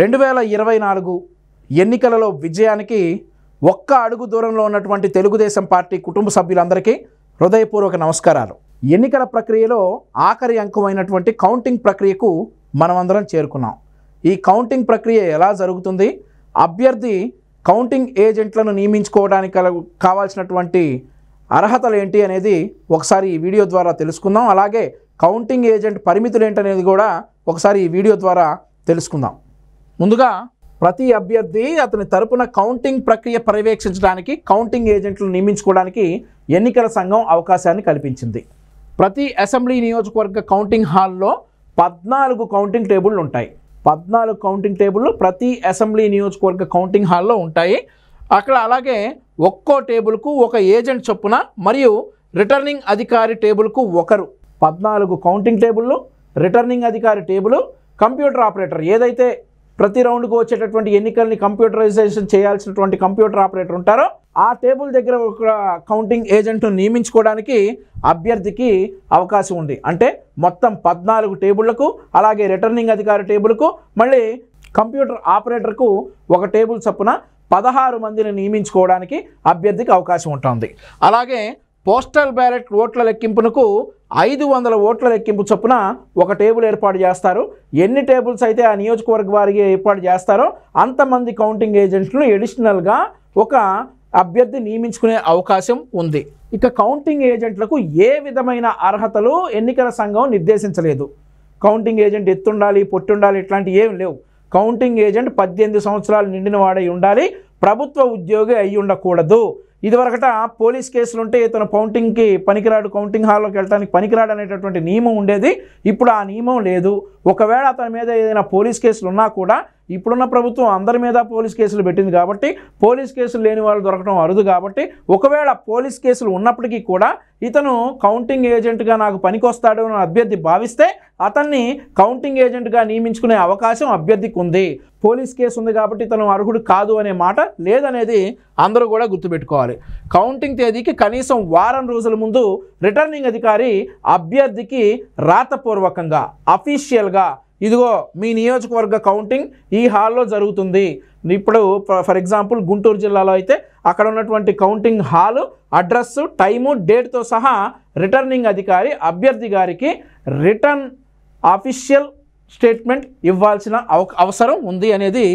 రెండు వేల ఇరవై నాలుగు ఎన్నికలలో విజయానికి ఒక్క అడుగు దూరంలో ఉన్నటువంటి తెలుగుదేశం పార్టీ కుటుంబ సభ్యులందరికీ హృదయపూర్వక నమస్కారాలు ఎన్నికల ప్రక్రియలో ఆఖరి అంకమైనటువంటి కౌంటింగ్ ప్రక్రియకు మనమందరం చేరుకున్నాం ఈ కౌంటింగ్ ప్రక్రియ ఎలా జరుగుతుంది అభ్యర్థి కౌంటింగ్ ఏజెంట్లను నియమించుకోవడానికి కావాల్సినటువంటి అర్హతలు ఏంటి అనేది ఒకసారి ఈ వీడియో ద్వారా తెలుసుకుందాం అలాగే కౌంటింగ్ ఏజెంట్ పరిమితులు ఏంటనేది కూడా ఒకసారి ఈ వీడియో ద్వారా తెలుసుకుందాం ముందుగా ప్రతి అభ్యర్థి అతని తరపున కౌంటింగ్ ప్రక్రియ పర్యవేక్షించడానికి కౌంటింగ్ ఏజెంట్లు నియమించుకోవడానికి ఎన్నికల సంఘం అవకాశాన్ని కల్పించింది ప్రతి అసెంబ్లీ నియోజకవర్గ కౌంటింగ్ హాల్లో పద్నాలుగు కౌంటింగ్ టేబుళ్ళు ఉంటాయి పద్నాలుగు కౌంటింగ్ టేబుల్ ప్రతి అసెంబ్లీ నియోజకవర్గ కౌంటింగ్ హాల్లో ఉంటాయి అక్కడ అలాగే ఒక్కో టేబుల్కు ఒక ఏజెంట్ చొప్పున మరియు రిటర్నింగ్ అధికారి టేబుల్కు ఒకరు పద్నాలుగు కౌంటింగ్ టేబుళ్ళు రిటర్నింగ్ అధికారి టేబుల్ కంప్యూటర్ ఆపరేటర్ ఏదైతే ప్రతి రౌండ్కు వచ్చేటటువంటి ఎన్నికల్ని కంప్యూటరైజేషన్ చేయాల్సినటువంటి కంప్యూటర్ ఆపరేటర్ ఉంటారో ఆ టేబుల్ దగ్గర ఒక కౌంటింగ్ ఏజెంట్ను నియమించుకోవడానికి అభ్యర్థికి అవకాశం ఉంది అంటే మొత్తం పద్నాలుగు టేబుళ్లకు అలాగే రిటర్నింగ్ అధికారి టేబుల్కు మళ్ళీ కంప్యూటర్ ఆపరేటర్కు ఒక టేబుల్ చొప్పున పదహారు మందిని నియమించుకోవడానికి అభ్యర్థికి అవకాశం ఉంటుంది అలాగే పోస్టల్ బ్యాలెట్ ఓట్ల లెక్కింపునకు ఐదు వందల ఓట్ల లెక్కింపు చొప్పున ఒక టేబుల్ ఏర్పాటు చేస్తారు ఎన్ని టేబుల్స్ అయితే ఆ నియోజకవర్గ వారికి ఏర్పాటు చేస్తారో అంతమంది కౌంటింగ్ ఏజెంట్లను ఎడిషనల్గా ఒక అభ్యర్థి నియమించుకునే అవకాశం ఉంది ఇక కౌంటింగ్ ఏజెంట్లకు ఏ విధమైన అర్హతలు ఎన్నికల సంఘం నిర్దేశించలేదు కౌంటింగ్ ఏజెంట్ ఎత్తుండాలి పొట్టుండాలి ఇట్లాంటివి ఏమి లేవు కౌంటింగ్ ఏజెంట్ పద్దెనిమిది సంవత్సరాలు నిండిన వాడై ఉండాలి ప్రభుత్వ ఉద్యోగి అయి ఉండకూడదు ఇదివరకట పోలీస్ కేసులు ఉంటే ఇతను కౌంటింగ్కి పనికిరాడు కౌంటింగ్ హాల్లోకి వెళ్ళడానికి పనికిరాడు అనేటటువంటి నియమం ఉండేది ఇప్పుడు ఆ నియమం లేదు ఒకవేళ అతని మీద ఏదైనా పోలీస్ కేసులు ఉన్నా కూడా ఇప్పుడున్న ప్రభుత్వం అందరి మీద పోలీస్ కేసులు పెట్టింది కాబట్టి పోలీస్ కేసులు లేని వాళ్ళు దొరకడం అరుదు కాబట్టి ఒకవేళ పోలీస్ కేసులు ఉన్నప్పటికీ కూడా ఇతను కౌంటింగ్ ఏజెంట్గా నాకు పనికొస్తాడు అని అభ్యర్థి భావిస్తే అతన్ని కౌంటింగ్ ఏజెంట్గా నియమించుకునే అవకాశం అభ్యర్థికి ఉంది పోలీస్ కేసు ఉంది కాబట్టి ఇతను అర్హుడు కాదు అనే మాట లేదనేది అందరూ కూడా గుర్తుపెట్టుకోవాలి ఉండాలి కౌంటింగ్ తేదీకి కనీసం వారం రోజుల ముందు రిటర్నింగ్ అధికారి అభ్యర్థికి రాతపూర్వకంగా అఫీషియల్గా ఇదిగో మీ నియోజకవర్గ కౌంటింగ్ ఈ హాల్లో జరుగుతుంది ఇప్పుడు ఫర్ ఎగ్జాంపుల్ గుంటూరు జిల్లాలో అయితే అక్కడ ఉన్నటువంటి కౌంటింగ్ హాలు అడ్రస్సు టైము డేట్తో సహా రిటర్నింగ్ అధికారి అభ్యర్థి గారికి రిటర్న్ అఫీషియల్ స్టేట్మెంట్ ఇవ్వాల్సిన అవసరం ఉంది అనేది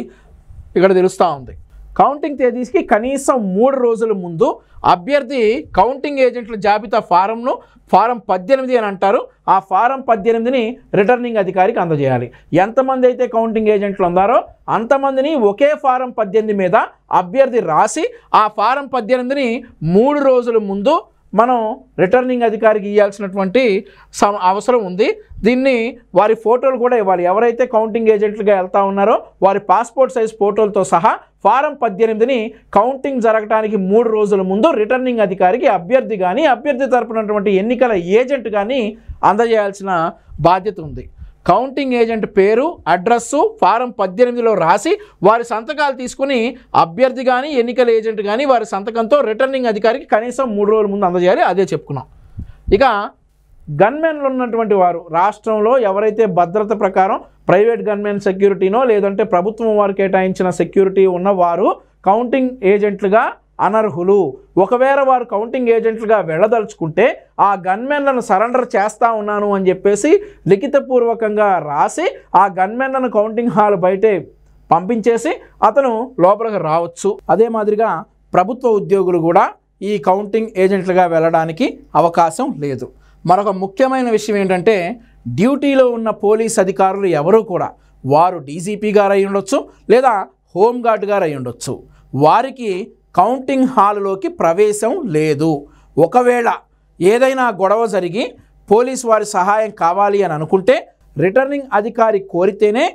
ఇక్కడ తెలుస్తూ ఉంది కౌంటింగ్ తేదీకి కనీసం మూడు రోజుల ముందు అభ్యర్థి కౌంటింగ్ ఏజెంట్ల జాబితా ఫారంను ఫారం పద్దెనిమిది అని అంటారు ఆ ఫారం పద్దెనిమిదిని రిటర్నింగ్ అధికారికి అందజేయాలి ఎంతమంది అయితే కౌంటింగ్ ఏజెంట్లు ఉన్నారో అంతమందిని ఒకే ఫారం పద్దెనిమిది మీద అభ్యర్థి రాసి ఆ ఫారం పద్దెనిమిదిని మూడు రోజుల ముందు మనం రిటర్నింగ్ అధికారికి ఇవ్వాల్సినటువంటి సమ అవసరం ఉంది దీన్ని వారి ఫోటోలు కూడా ఇవ్వాలి ఎవరైతే కౌంటింగ్ ఏజెంట్లుగా వెళ్తా ఉన్నారో వారి పాస్పోర్ట్ సైజ్ ఫోటోలతో సహా ఫారం పద్దెనిమిదిని కౌంటింగ్ జరగడానికి మూడు రోజుల ముందు రిటర్నింగ్ అధికారికి అభ్యర్థి కానీ అభ్యర్థి తరపునటువంటి ఎన్నికల ఏజెంట్ కానీ అందజేయాల్సిన బాధ్యత ఉంది కౌంటింగ్ ఏజెంట్ పేరు అడ్రస్సు ఫారం పద్దెనిమిదిలో రాసి వారి సంతకాలు తీసుకుని అభ్యర్థి కానీ ఎన్నికల ఏజెంట్ కానీ వారి సంతకంతో రిటర్నింగ్ అధికారికి కనీసం మూడు రోజుల ముందు అందజేయాలి అదే చెప్పుకున్నాం ఇక గన్మెన్లు ఉన్నటువంటి వారు రాష్ట్రంలో ఎవరైతే భద్రత ప్రకారం ప్రైవేట్ గన్మెన్ సెక్యూరిటీనో లేదంటే ప్రభుత్వం వారు కేటాయించిన సెక్యూరిటీ ఉన్నవారు కౌంటింగ్ ఏజెంట్లుగా అనర్హులు ఒకవేళ వారు కౌంటింగ్ ఏజెంట్లుగా వెళ్ళదలుచుకుంటే ఆ గన్మెన్లను సరెండర్ చేస్తా ఉన్నాను అని చెప్పేసి లిఖితపూర్వకంగా రాసి ఆ గన్మెన్లను కౌంటింగ్ హాల్ బయటే పంపించేసి అతను లోపలికి రావచ్చు అదే మాదిరిగా ప్రభుత్వ ఉద్యోగులు కూడా ఈ కౌంటింగ్ ఏజెంట్లుగా వెళ్ళడానికి అవకాశం లేదు మరొక ముఖ్యమైన విషయం ఏంటంటే డ్యూటీలో ఉన్న పోలీస్ అధికారులు ఎవరూ కూడా వారు డీజీపీ గారు అయి ఉండొచ్చు లేదా హోంగార్డ్ గారు అయి ఉండొచ్చు వారికి కౌంటింగ్ హాల్లోకి ప్రవేశం లేదు ఒకవేళ ఏదైనా గొడవ జరిగి పోలీసు వారి సహాయం కావాలి అని అనుకుంటే రిటర్నింగ్ అధికారి కోరితేనే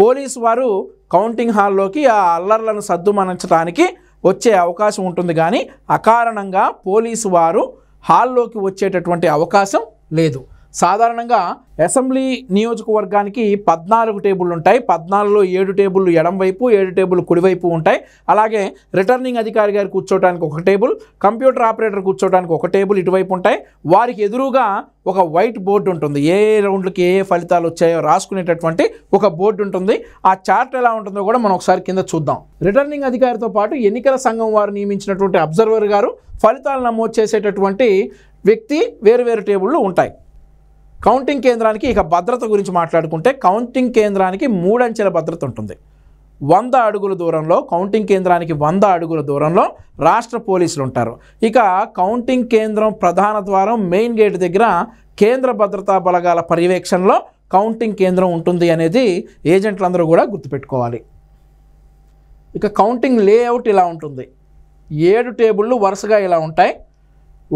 పోలీసు వారు కౌంటింగ్ హాల్లోకి ఆ అల్లర్లను సర్దుమనించడానికి వచ్చే అవకాశం ఉంటుంది కానీ అకారణంగా పోలీసు వారు హాల్లోకి వచ్చేటటువంటి అవకాశం లేదు సాధారణంగా అసెంబ్లీ నియోజకవర్గానికి పద్నాలుగు టేబుల్ ఉంటాయి పద్నాలుగులో ఏడు టేబుల్ ఎడంవైపు ఏడు టేబుల్ కుడివైపు ఉంటాయి అలాగే రిటర్నింగ్ అధికారి గారు కూర్చోవడానికి ఒక టేబుల్ కంప్యూటర్ ఆపరేటర్ కూర్చోవడానికి ఒక టేబుల్ ఇటువైపు ఉంటాయి వారికి ఎదురుగా ఒక వైట్ బోర్డు ఉంటుంది ఏ రౌండ్లకి ఏ ఫలితాలు వచ్చాయో రాసుకునేటటువంటి ఒక బోర్డు ఉంటుంది ఆ చార్ట్ ఎలా ఉంటుందో కూడా మనం ఒకసారి కింద చూద్దాం రిటర్నింగ్ అధికారితో పాటు ఎన్నికల సంఘం వారు నియమించినటువంటి అబ్జర్వర్ గారు ఫలితాలు నమోదు చేసేటటువంటి వ్యక్తి వేరు వేరు టేబుళ్ళు ఉంటాయి కౌంటింగ్ కేంద్రానికి ఇక భద్రత గురించి మాట్లాడుకుంటే కౌంటింగ్ కేంద్రానికి మూడంచెల భద్రత ఉంటుంది వంద అడుగుల దూరంలో కౌంటింగ్ కేంద్రానికి వంద అడుగుల దూరంలో రాష్ట్ర పోలీసులు ఉంటారు ఇక కౌంటింగ్ కేంద్రం ప్రధాన ద్వారం మెయిన్ గేట్ దగ్గర కేంద్ర భద్రతా బలగాల పర్యవేక్షణలో కౌంటింగ్ కేంద్రం ఉంటుంది అనేది ఏజెంట్లందరూ కూడా గుర్తుపెట్టుకోవాలి ఇక కౌంటింగ్ లేఅవుట్ ఇలా ఉంటుంది ఏడు టేబుళ్ళు వరుసగా ఇలా ఉంటాయి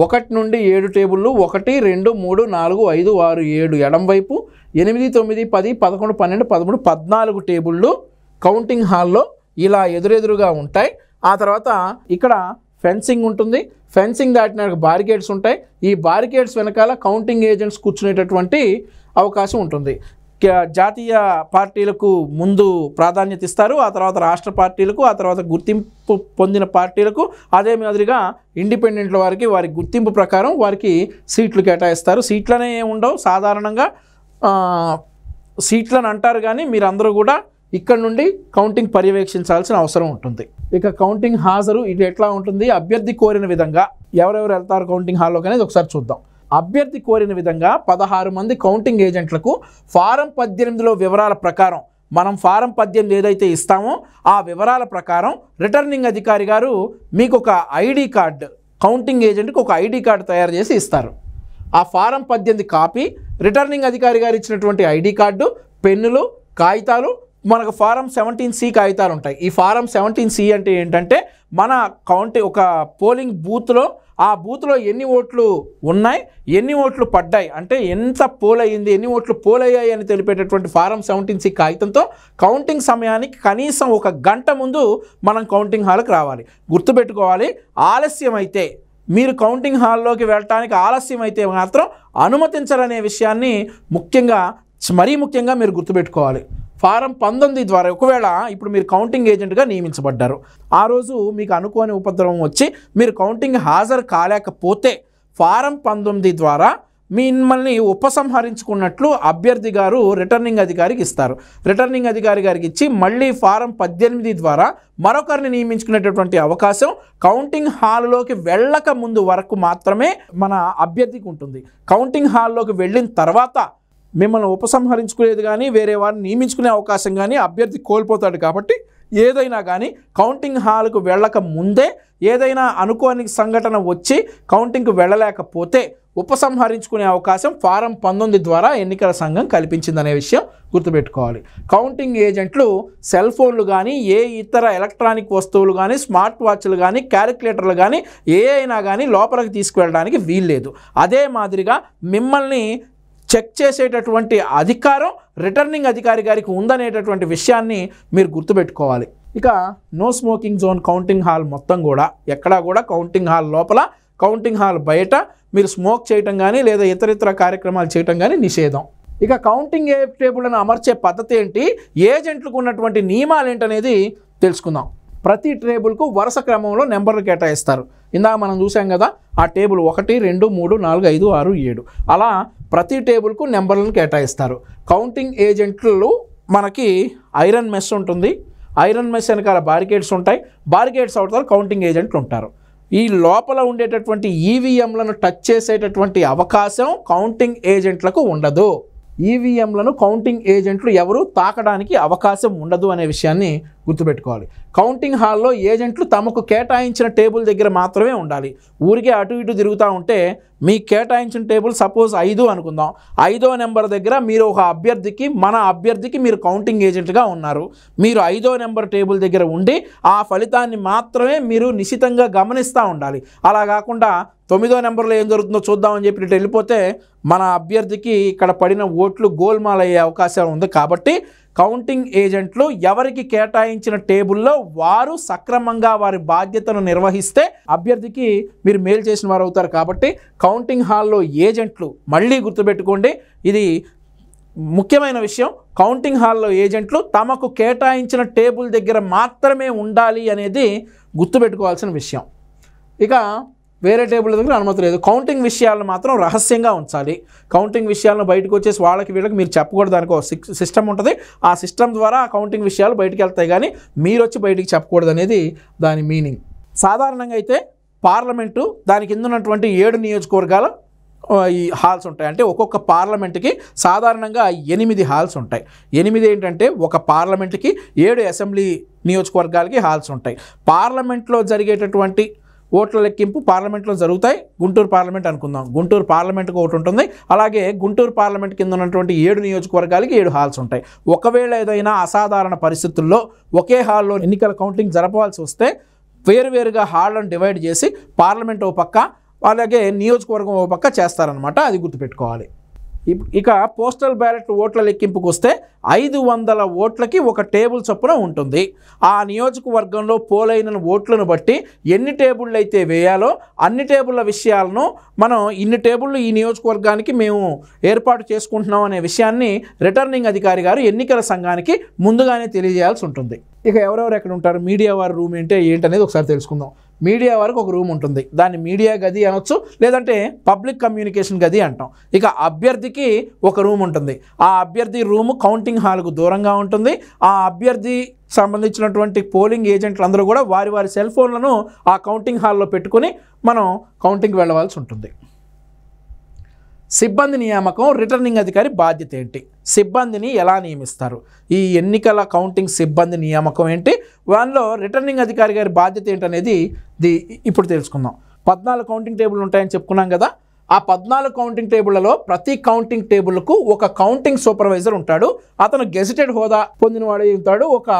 ఒకటి నుండి ఏడు టేబుల్లు ఒకటి రెండు మూడు నాలుగు ఐదు ఆరు ఏడు ఎడంవైపు ఎనిమిది తొమ్మిది పది పదకొండు పన్నెండు పదమూడు పద్నాలుగు టేబుళ్ళు కౌంటింగ్ హాల్లో ఇలా ఎదురెదురుగా ఉంటాయి ఆ తర్వాత ఇక్కడ ఫెన్సింగ్ ఉంటుంది ఫెన్సింగ్ దాటిన బారికేడ్స్ ఉంటాయి ఈ బారికేడ్స్ వెనకాల కౌంటింగ్ ఏజెంట్స్ కూర్చునేటటువంటి అవకాశం ఉంటుంది జాతీయ పార్టీలకు ముందు ప్రాధాన్యత ఇస్తారు ఆ తర్వాత రాష్ట్ర పార్టీలకు ఆ తర్వాత గుర్తింపు పొందిన పార్టీలకు అదే మాదిరిగా ఇండిపెండెంట్ల వారికి వారి గుర్తింపు ప్రకారం వారికి సీట్లు కేటాయిస్తారు సీట్లనే ఉండవు సాధారణంగా సీట్లను అంటారు కానీ మీరందరూ కూడా ఇక్కడ నుండి కౌంటింగ్ పర్యవేక్షించాల్సిన అవసరం ఉంటుంది ఇక కౌంటింగ్ హాజరు ఇది ఎట్లా ఉంటుంది అభ్యర్థి కోరిన విధంగా ఎవరెవరు వెళ్తారు కౌంటింగ్ హాల్లోకి అనేది ఒకసారి చూద్దాం అభ్యర్థి కోరిన విధంగా పదహారు మంది కౌంటింగ్ ఏజెంట్లకు ఫారం పద్దెనిమిదిలో వివరాల ప్రకారం మనం ఫారం పద్దెనిమిది ఏదైతే ఇస్తామో ఆ వివరాల ప్రకారం రిటర్నింగ్ అధికారి గారు మీకు ఒక ఐడి కార్డ్ కౌంటింగ్ ఏజెంట్కి ఒక ఐడి కార్డు తయారు చేసి ఇస్తారు ఆ ఫారం పద్దెనిమిది కాపీ రిటర్నింగ్ అధికారి గారు ఇచ్చినటువంటి ఐడి కార్డు పెన్నులు కాగితాలు మనకు ఫారం సెవెంటీన్ సి కాగితాలు ఉంటాయి ఈ ఫారం సెవెంటీన్ సి అంటే ఏంటంటే మన కౌంటీ ఒక పోలింగ్ బూత్లో ఆ బూత్లో ఎన్ని ఓట్లు ఉన్నాయి ఎన్ని ఓట్లు పడ్డాయి అంటే ఎంత పోల్ అయ్యింది ఎన్ని ఓట్లు పోల్ అయ్యాయి అని తెలిపేటటువంటి ఫారం సెవెంటీన్ సి కాగితంతో కౌంటింగ్ సమయానికి కనీసం ఒక గంట ముందు మనం కౌంటింగ్ హాల్కి రావాలి గుర్తుపెట్టుకోవాలి ఆలస్యం అయితే మీరు కౌంటింగ్ హాల్లోకి వెళ్ళటానికి ఆలస్యం అయితే మాత్రం అనుమతించాలనే విషయాన్ని ముఖ్యంగా మరీ ముఖ్యంగా మీరు గుర్తుపెట్టుకోవాలి ఫారం పంతొమ్మిది ద్వారా ఒకవేళ ఇప్పుడు మీరు కౌంటింగ్ ఏజెంట్గా నియమించబడ్డారు ఆ రోజు మీకు అనుకోని ఉపద్రవం వచ్చి మీరు కౌంటింగ్ హాజరు కాలేకపోతే ఫారం పంతొమ్మిది ద్వారా మిమ్మల్ని ఉపసంహరించుకున్నట్లు అభ్యర్థి గారు రిటర్నింగ్ అధికారికి ఇస్తారు రిటర్నింగ్ అధికారి గారికి ఇచ్చి మళ్ళీ ఫారం పద్దెనిమిది ద్వారా మరొకరిని నియమించుకునేటటువంటి అవకాశం కౌంటింగ్ హాల్లోకి వెళ్ళక ముందు వరకు మాత్రమే మన అభ్యర్థికి ఉంటుంది కౌంటింగ్ హాల్లోకి వెళ్ళిన తర్వాత మిమ్మల్ని ఉపసంహరించుకునేది కానీ వేరే వారిని నియమించుకునే అవకాశం కానీ అభ్యర్థి కోల్పోతాడు కాబట్టి ఏదైనా కానీ కౌంటింగ్ హాల్కు వెళ్ళక ముందే ఏదైనా అనుకోని సంఘటన వచ్చి కౌంటింగ్కు వెళ్ళలేకపోతే ఉపసంహరించుకునే అవకాశం ఫారం పంతొమ్మిది ద్వారా ఎన్నికల సంఘం కల్పించిందనే విషయం గుర్తుపెట్టుకోవాలి కౌంటింగ్ ఏజెంట్లు సెల్ ఫోన్లు కానీ ఏ ఇతర ఎలక్ట్రానిక్ వస్తువులు కానీ స్మార్ట్ వాచ్లు కానీ క్యాలిక్యులేటర్లు కానీ ఏ అయినా కానీ లోపలికి తీసుకువెళ్ళడానికి వీల్లేదు అదే మాదిరిగా మిమ్మల్ని చెక్ చేసేటటువంటి అధికారం రిటర్నింగ్ అధికారి గారికి ఉందనేటటువంటి విషయాన్ని మీరు గుర్తుపెట్టుకోవాలి ఇక no smoking zone counting hall మొత్తం కూడా ఎక్కడా కూడా కౌంటింగ్ హాల్ లోపల కౌంటింగ్ హాల్ బయట మీరు స్మోక్ చేయటం కానీ లేదా ఇతర ఇతర కార్యక్రమాలు చేయటం కానీ నిషేధం ఇక కౌంటింగ్ టేబుల్ను అమర్చే పద్ధతి ఏంటి ఏజెంట్లకు ఉన్నటువంటి నియమాలు ఏంటనేది తెలుసుకుందాం ప్రతి టేబుల్కు వరుస క్రమంలో నెంబర్లు కేటాయిస్తారు ఇందాక మనం చూసాం కదా ఆ టేబుల్ ఒకటి రెండు మూడు నాలుగు ఐదు ఆరు ఏడు అలా ప్రతి టేబుల్కు నెంబర్లను కేటాయిస్తారు కౌంటింగ్ ఏజెంట్లు మనకి ఐరన్ మెస్ ఉంటుంది ఐరన్ మెస్ వెనకాల బారికేడ్స్ ఉంటాయి బారికేడ్స్ అవుతారు కౌంటింగ్ ఏజెంట్లు ఉంటారు ఈ లోపల ఉండేటటువంటి ఈవీఎంలను టచ్ చేసేటటువంటి అవకాశం కౌంటింగ్ ఏజెంట్లకు ఉండదు ఈవీఎంలను కౌంటింగ్ ఏజెంట్లు ఎవరు తాకడానికి అవకాశం ఉండదు అనే విషయాన్ని గుర్తుపెట్టుకోవాలి కౌంటింగ్ హాల్లో ఏజెంట్లు తమకు కేటాయించిన టేబుల్ దగ్గర మాత్రమే ఉండాలి ఊరికే అటు ఇటు తిరుగుతూ ఉంటే మీ కేటాయించిన టేబుల్ సపోజ్ ఐదు అనుకుందాం ఐదో నెంబర్ దగ్గర మీరు ఒక అభ్యర్థికి మన అభ్యర్థికి మీరు కౌంటింగ్ ఏజెంట్గా ఉన్నారు మీరు ఐదో నెంబర్ టేబుల్ దగ్గర ఉండి ఆ ఫలితాన్ని మాత్రమే మీరు నిశితంగా గమనిస్తూ ఉండాలి అలా కాకుండా తొమ్మిదో నెంబర్లో ఏం జరుగుతుందో చూద్దామని చెప్పి వెళ్ళిపోతే మన అభ్యర్థికి ఇక్కడ పడిన ఓట్లు గోల్మాల్ అయ్యే అవకాశం ఉంది కాబట్టి కౌంటింగ్ ఏజెంట్లు ఎవరికి కేటాయించిన టేబుల్లో వారు సక్రమంగా వారి బాధ్యతను నిర్వహిస్తే అభ్యర్థికి మీరు మేలు చేసిన వారు అవుతారు కాబట్టి కౌంటింగ్ హాల్లో ఏజెంట్లు మళ్ళీ గుర్తుపెట్టుకోండి ఇది ముఖ్యమైన విషయం కౌంటింగ్ హాల్లో ఏజెంట్లు తమకు కేటాయించిన టేబుల్ దగ్గర మాత్రమే ఉండాలి అనేది గుర్తుపెట్టుకోవాల్సిన విషయం ఇక వేరే టేబుల్ దగ్గర అనుమతి లేదు కౌంటింగ్ విషయాలను మాత్రం రహస్యంగా ఉంచాలి కౌంటింగ్ విషయాలను బయటకు వచ్చేసి వాళ్ళకి వీళ్ళకి మీరు చెప్పకూడదు దానికి ఒక సిస్టమ్ ఉంటుంది ఆ సిస్టమ్ ద్వారా ఆ కౌంటింగ్ విషయాలు బయటకు వెళ్తాయి కానీ మీరు వచ్చి బయటికి చెప్పకూడదు అనేది దాని మీనింగ్ సాధారణంగా అయితే పార్లమెంటు దాని కింద ఉన్నటువంటి ఏడు నియోజకవర్గాల ఈ హాల్స్ ఉంటాయి అంటే ఒక్కొక్క పార్లమెంట్కి సాధారణంగా ఎనిమిది హాల్స్ ఉంటాయి ఎనిమిది ఏంటంటే ఒక పార్లమెంట్కి ఏడు అసెంబ్లీ నియోజకవర్గాలకి హాల్స్ ఉంటాయి పార్లమెంట్లో జరిగేటటువంటి ఓట్ల లెక్కింపు పార్లమెంట్లో జరుగుతాయి గుంటూరు పార్లమెంట్ అనుకుందాం గుంటూరు పార్లమెంట్కి ఒకటి ఉంటుంది అలాగే గుంటూరు పార్లమెంట్ కింద ఉన్నటువంటి ఏడు నియోజకవర్గాలకి ఏడు హాల్స్ ఉంటాయి ఒకవేళ ఏదైనా అసాధారణ పరిస్థితుల్లో ఒకే హాల్లో ఎన్నికల కౌంటింగ్ జరపవలసి వస్తే వేరువేరుగా హాళ్లను డివైడ్ చేసి పార్లమెంట్ ఓ పక్క అలాగే నియోజకవర్గం ఓ పక్క చేస్తారనమాట అది గుర్తుపెట్టుకోవాలి ఇక పోస్టల్ బ్యాలెట్ ఓట్ల లెక్కింపుకు వస్తే ఐదు వందల ఓట్లకి ఒక టేబుల్ చొప్పున ఉంటుంది ఆ నియోజకవర్గంలో పోలైన ఓట్లను బట్టి ఎన్ని టేబుళ్ళు అయితే వేయాలో అన్ని టేబుళ్ళ విషయాలను మనం ఇన్ని టేబుళ్ళు ఈ నియోజకవర్గానికి మేము ఏర్పాటు చేసుకుంటున్నాం అనే విషయాన్ని రిటర్నింగ్ అధికారి గారు ఎన్నికల సంఘానికి ముందుగానే తెలియజేయాల్సి ఉంటుంది ఇక ఎవరెవరు ఎక్కడ ఉంటారు మీడియా వారి రూమ్ ఏంటి ఏంటనేది ఒకసారి తెలుసుకుందాం మీడియా వరకు ఒక రూమ్ ఉంటుంది దాన్ని మీడియా గది అనొచ్చు లేదంటే పబ్లిక్ కమ్యూనికేషన్ గది అంటాం ఇక అభ్యర్థికి ఒక రూమ్ ఉంటుంది ఆ అభ్యర్థి రూము కౌంటింగ్ హాల్కు దూరంగా ఉంటుంది ఆ అభ్యర్థి సంబంధించినటువంటి పోలింగ్ ఏజెంట్లు అందరూ కూడా వారి వారి సెల్ ఫోన్లను ఆ కౌంటింగ్ హాల్లో పెట్టుకుని మనం కౌంటింగ్కి వెళ్ళవలసి ఉంటుంది సిబ్బంది నియామకం రిటర్నింగ్ అధికారి బాధ్యత ఏంటి సిబ్బందిని ఎలా నియమిస్తారు ఈ ఎన్నికల కౌంటింగ్ సిబ్బంది నియామకం ఏంటి వాళ్ళలో రిటర్నింగ్ అధికారి గారి బాధ్యత ఏంటనేది ది ఇప్పుడు తెలుసుకుందాం పద్నాలుగు కౌంటింగ్ టేబుల్ ఉంటాయని చెప్పుకున్నాం కదా ఆ పద్నాలుగు కౌంటింగ్ టేబుళ్లలో ప్రతి కౌంటింగ్ టేబుల్కు ఒక కౌంటింగ్ సూపర్వైజర్ ఉంటాడు అతను గెజిటెడ్ హోదా పొందినవాడు ఉంటాడు ఒక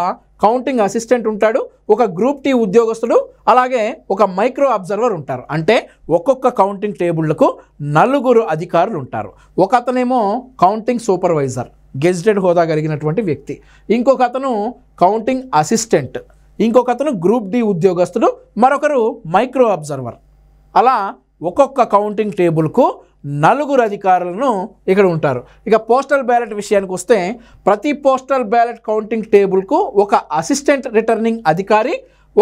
కౌంటింగ్ అసిస్టెంట్ ఉంటాడు ఒక గ్రూప్ టీ ఉద్యోగస్తుడు అలాగే ఒక మైక్రో అబ్జర్వర్ ఉంటారు అంటే ఒక్కొక్క కౌంటింగ్ టేబుళ్లకు నలుగురు అధికారులు ఉంటారు ఒక అతనేమో కౌంటింగ్ సూపర్వైజర్ గెజిటెడ్ హోదా కలిగినటువంటి వ్యక్తి ఇంకొక అతను కౌంటింగ్ అసిస్టెంట్ ఇంకొక అతను గ్రూప్ డి ఉద్యోగస్తుడు మరొకరు మైక్రో అబ్జర్వర్ అలా ఒక్కొక్క కౌంటింగ్ టేబుల్కు నలుగురు అధికారులను ఇక్కడ ఉంటారు ఇక పోస్టల్ బ్యాలెట్ విషయానికి వస్తే ప్రతి పోస్టల్ బ్యాలెట్ కౌంటింగ్ టేబుల్కు ఒక అసిస్టెంట్ రిటర్నింగ్ అధికారి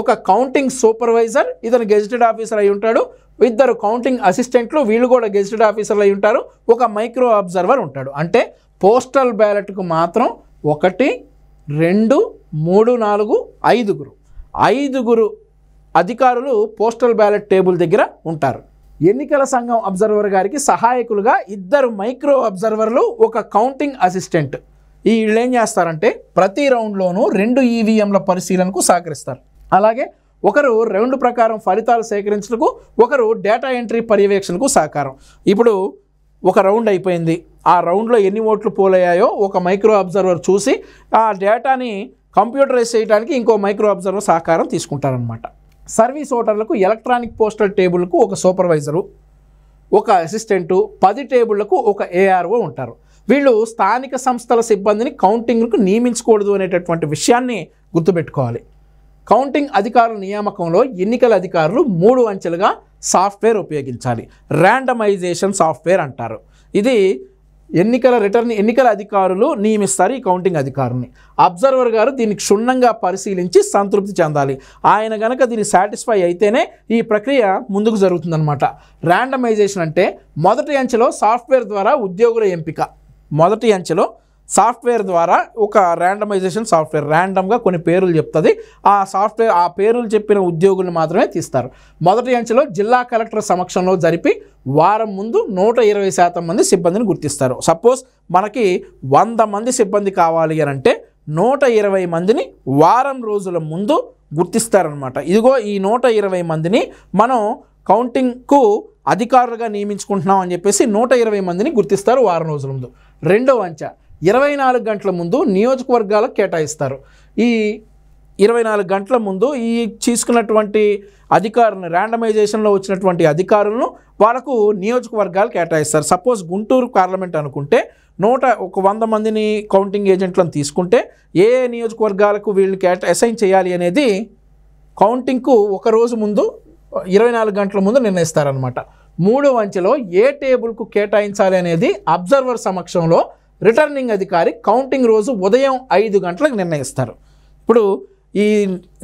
ఒక కౌంటింగ్ సూపర్వైజర్ ఇతను గెజిటెడ్ ఆఫీసర్ అయి ఉంటాడు ఇద్దరు కౌంటింగ్ అసిస్టెంట్లు వీళ్ళు కూడా గెజిటెడ్ ఆఫీసర్లు అయి ఉంటారు ఒక మైక్రో అబ్జర్వర్ ఉంటాడు అంటే పోస్టల్ బ్యాలెట్కు మాత్రం ఒకటి రెండు మూడు నాలుగు ఐదుగురు ఐదుగురు అధికారులు పోస్టల్ బ్యాలెట్ టేబుల్ దగ్గర ఉంటారు ఎన్నికల సంఘం అబ్జర్వర్ గారికి సహాయకులుగా ఇద్దరు మైక్రో అబ్జర్వర్లు ఒక కౌంటింగ్ అసిస్టెంట్ ఈ వీళ్ళు ఏం చేస్తారంటే ప్రతి రౌండ్లోనూ రెండు ఈవీఎంల పరిశీలనకు సహకరిస్తారు అలాగే ఒకరు రౌండ్ ప్రకారం ఫలితాలు సేకరించడానికి ఒకరు డేటా ఎంట్రీ పర్యవేక్షణకు సహకారం ఇప్పుడు ఒక రౌండ్ అయిపోయింది ఆ రౌండ్లో ఎన్ని ఓట్లు పోలయ్యాయో ఒక మైక్రో అబ్జర్వర్ చూసి ఆ డేటాని కంప్యూటరైజ్ చేయడానికి ఇంకో మైక్రో అబ్జర్వర్ సహకారం తీసుకుంటారనమాట సర్వీస్ ఓటర్లకు ఎలక్ట్రానిక్ పోస్టల్ టేబుల్కు ఒక సూపర్వైజరు ఒక అసిస్టెంటు పది టేబుళ్లకు ఒక ఏఆర్ఓ ఉంటారు వీళ్ళు స్థానిక సంస్థల సిబ్బందిని కౌంటింగ్కు నియమించకూడదు అనేటటువంటి విషయాన్ని గుర్తుపెట్టుకోవాలి కౌంటింగ్ అధికారుల నియామకంలో ఎన్నికల అధికారులు మూడు అంచెలుగా సాఫ్ట్వేర్ ఉపయోగించాలి ర్యాండమైజేషన్ సాఫ్ట్వేర్ అంటారు ఇది ఎన్నికల రిటర్న్ ఎన్నికల అధికారులు నియమిస్తారు ఈ కౌంటింగ్ అధికారుని అబ్జర్వర్ గారు దీన్ని క్షుణ్ణంగా పరిశీలించి సంతృప్తి చెందాలి ఆయన కనుక దీన్ని సాటిస్ఫై అయితేనే ఈ ప్రక్రియ ముందుకు జరుగుతుందన్నమాట ర్యాండమైజేషన్ అంటే మొదటి అంచెలో సాఫ్ట్వేర్ ద్వారా ఉద్యోగుల ఎంపిక మొదటి అంచెలో సాఫ్ట్వేర్ ద్వారా ఒక ర్యాండమైజేషన్ సాఫ్ట్వేర్ ర్యాండమ్గా కొన్ని పేర్లు చెప్తుంది ఆ సాఫ్ట్వేర్ ఆ పేర్లు చెప్పిన ఉద్యోగులను మాత్రమే తీస్తారు మొదటి అంచెలో జిల్లా కలెక్టర్ సమక్షంలో జరిపి వారం ముందు నూట ఇరవై శాతం మంది సిబ్బందిని గుర్తిస్తారు సపోజ్ మనకి వంద మంది సిబ్బంది కావాలి అని అంటే నూట ఇరవై మందిని వారం రోజుల ముందు గుర్తిస్తారనమాట ఇదిగో ఈ నూట ఇరవై మందిని మనం కౌంటింగ్కు అధికారులుగా నియమించుకుంటున్నాం అని చెప్పేసి నూట ఇరవై మందిని గుర్తిస్తారు వారం రోజుల ముందు రెండవ అంచె ఇరవై నాలుగు గంటల ముందు నియోజకవర్గాలకు కేటాయిస్తారు ఈ ఇరవై నాలుగు గంటల ముందు ఈ తీసుకున్నటువంటి అధికారులను ర్యాండమైజేషన్లో వచ్చినటువంటి అధికారులను వాళ్ళకు నియోజకవర్గాలు కేటాయిస్తారు సపోజ్ గుంటూరు పార్లమెంట్ అనుకుంటే నూట ఒక వంద మందిని కౌంటింగ్ ఏజెంట్లను తీసుకుంటే ఏ నియోజకవర్గాలకు వీళ్ళు కేటా అసైన్ చేయాలి అనేది కౌంటింగ్కు ఒక రోజు ముందు ఇరవై నాలుగు గంటల ముందు నిర్ణయిస్తారనమాట మూడో అంచెలో ఏ టేబుల్కు కేటాయించాలి అనేది అబ్జర్వర్ సమక్షంలో రిటర్నింగ్ అధికారి కౌంటింగ్ రోజు ఉదయం ఐదు గంటలకు నిర్ణయిస్తారు ఇప్పుడు ఈ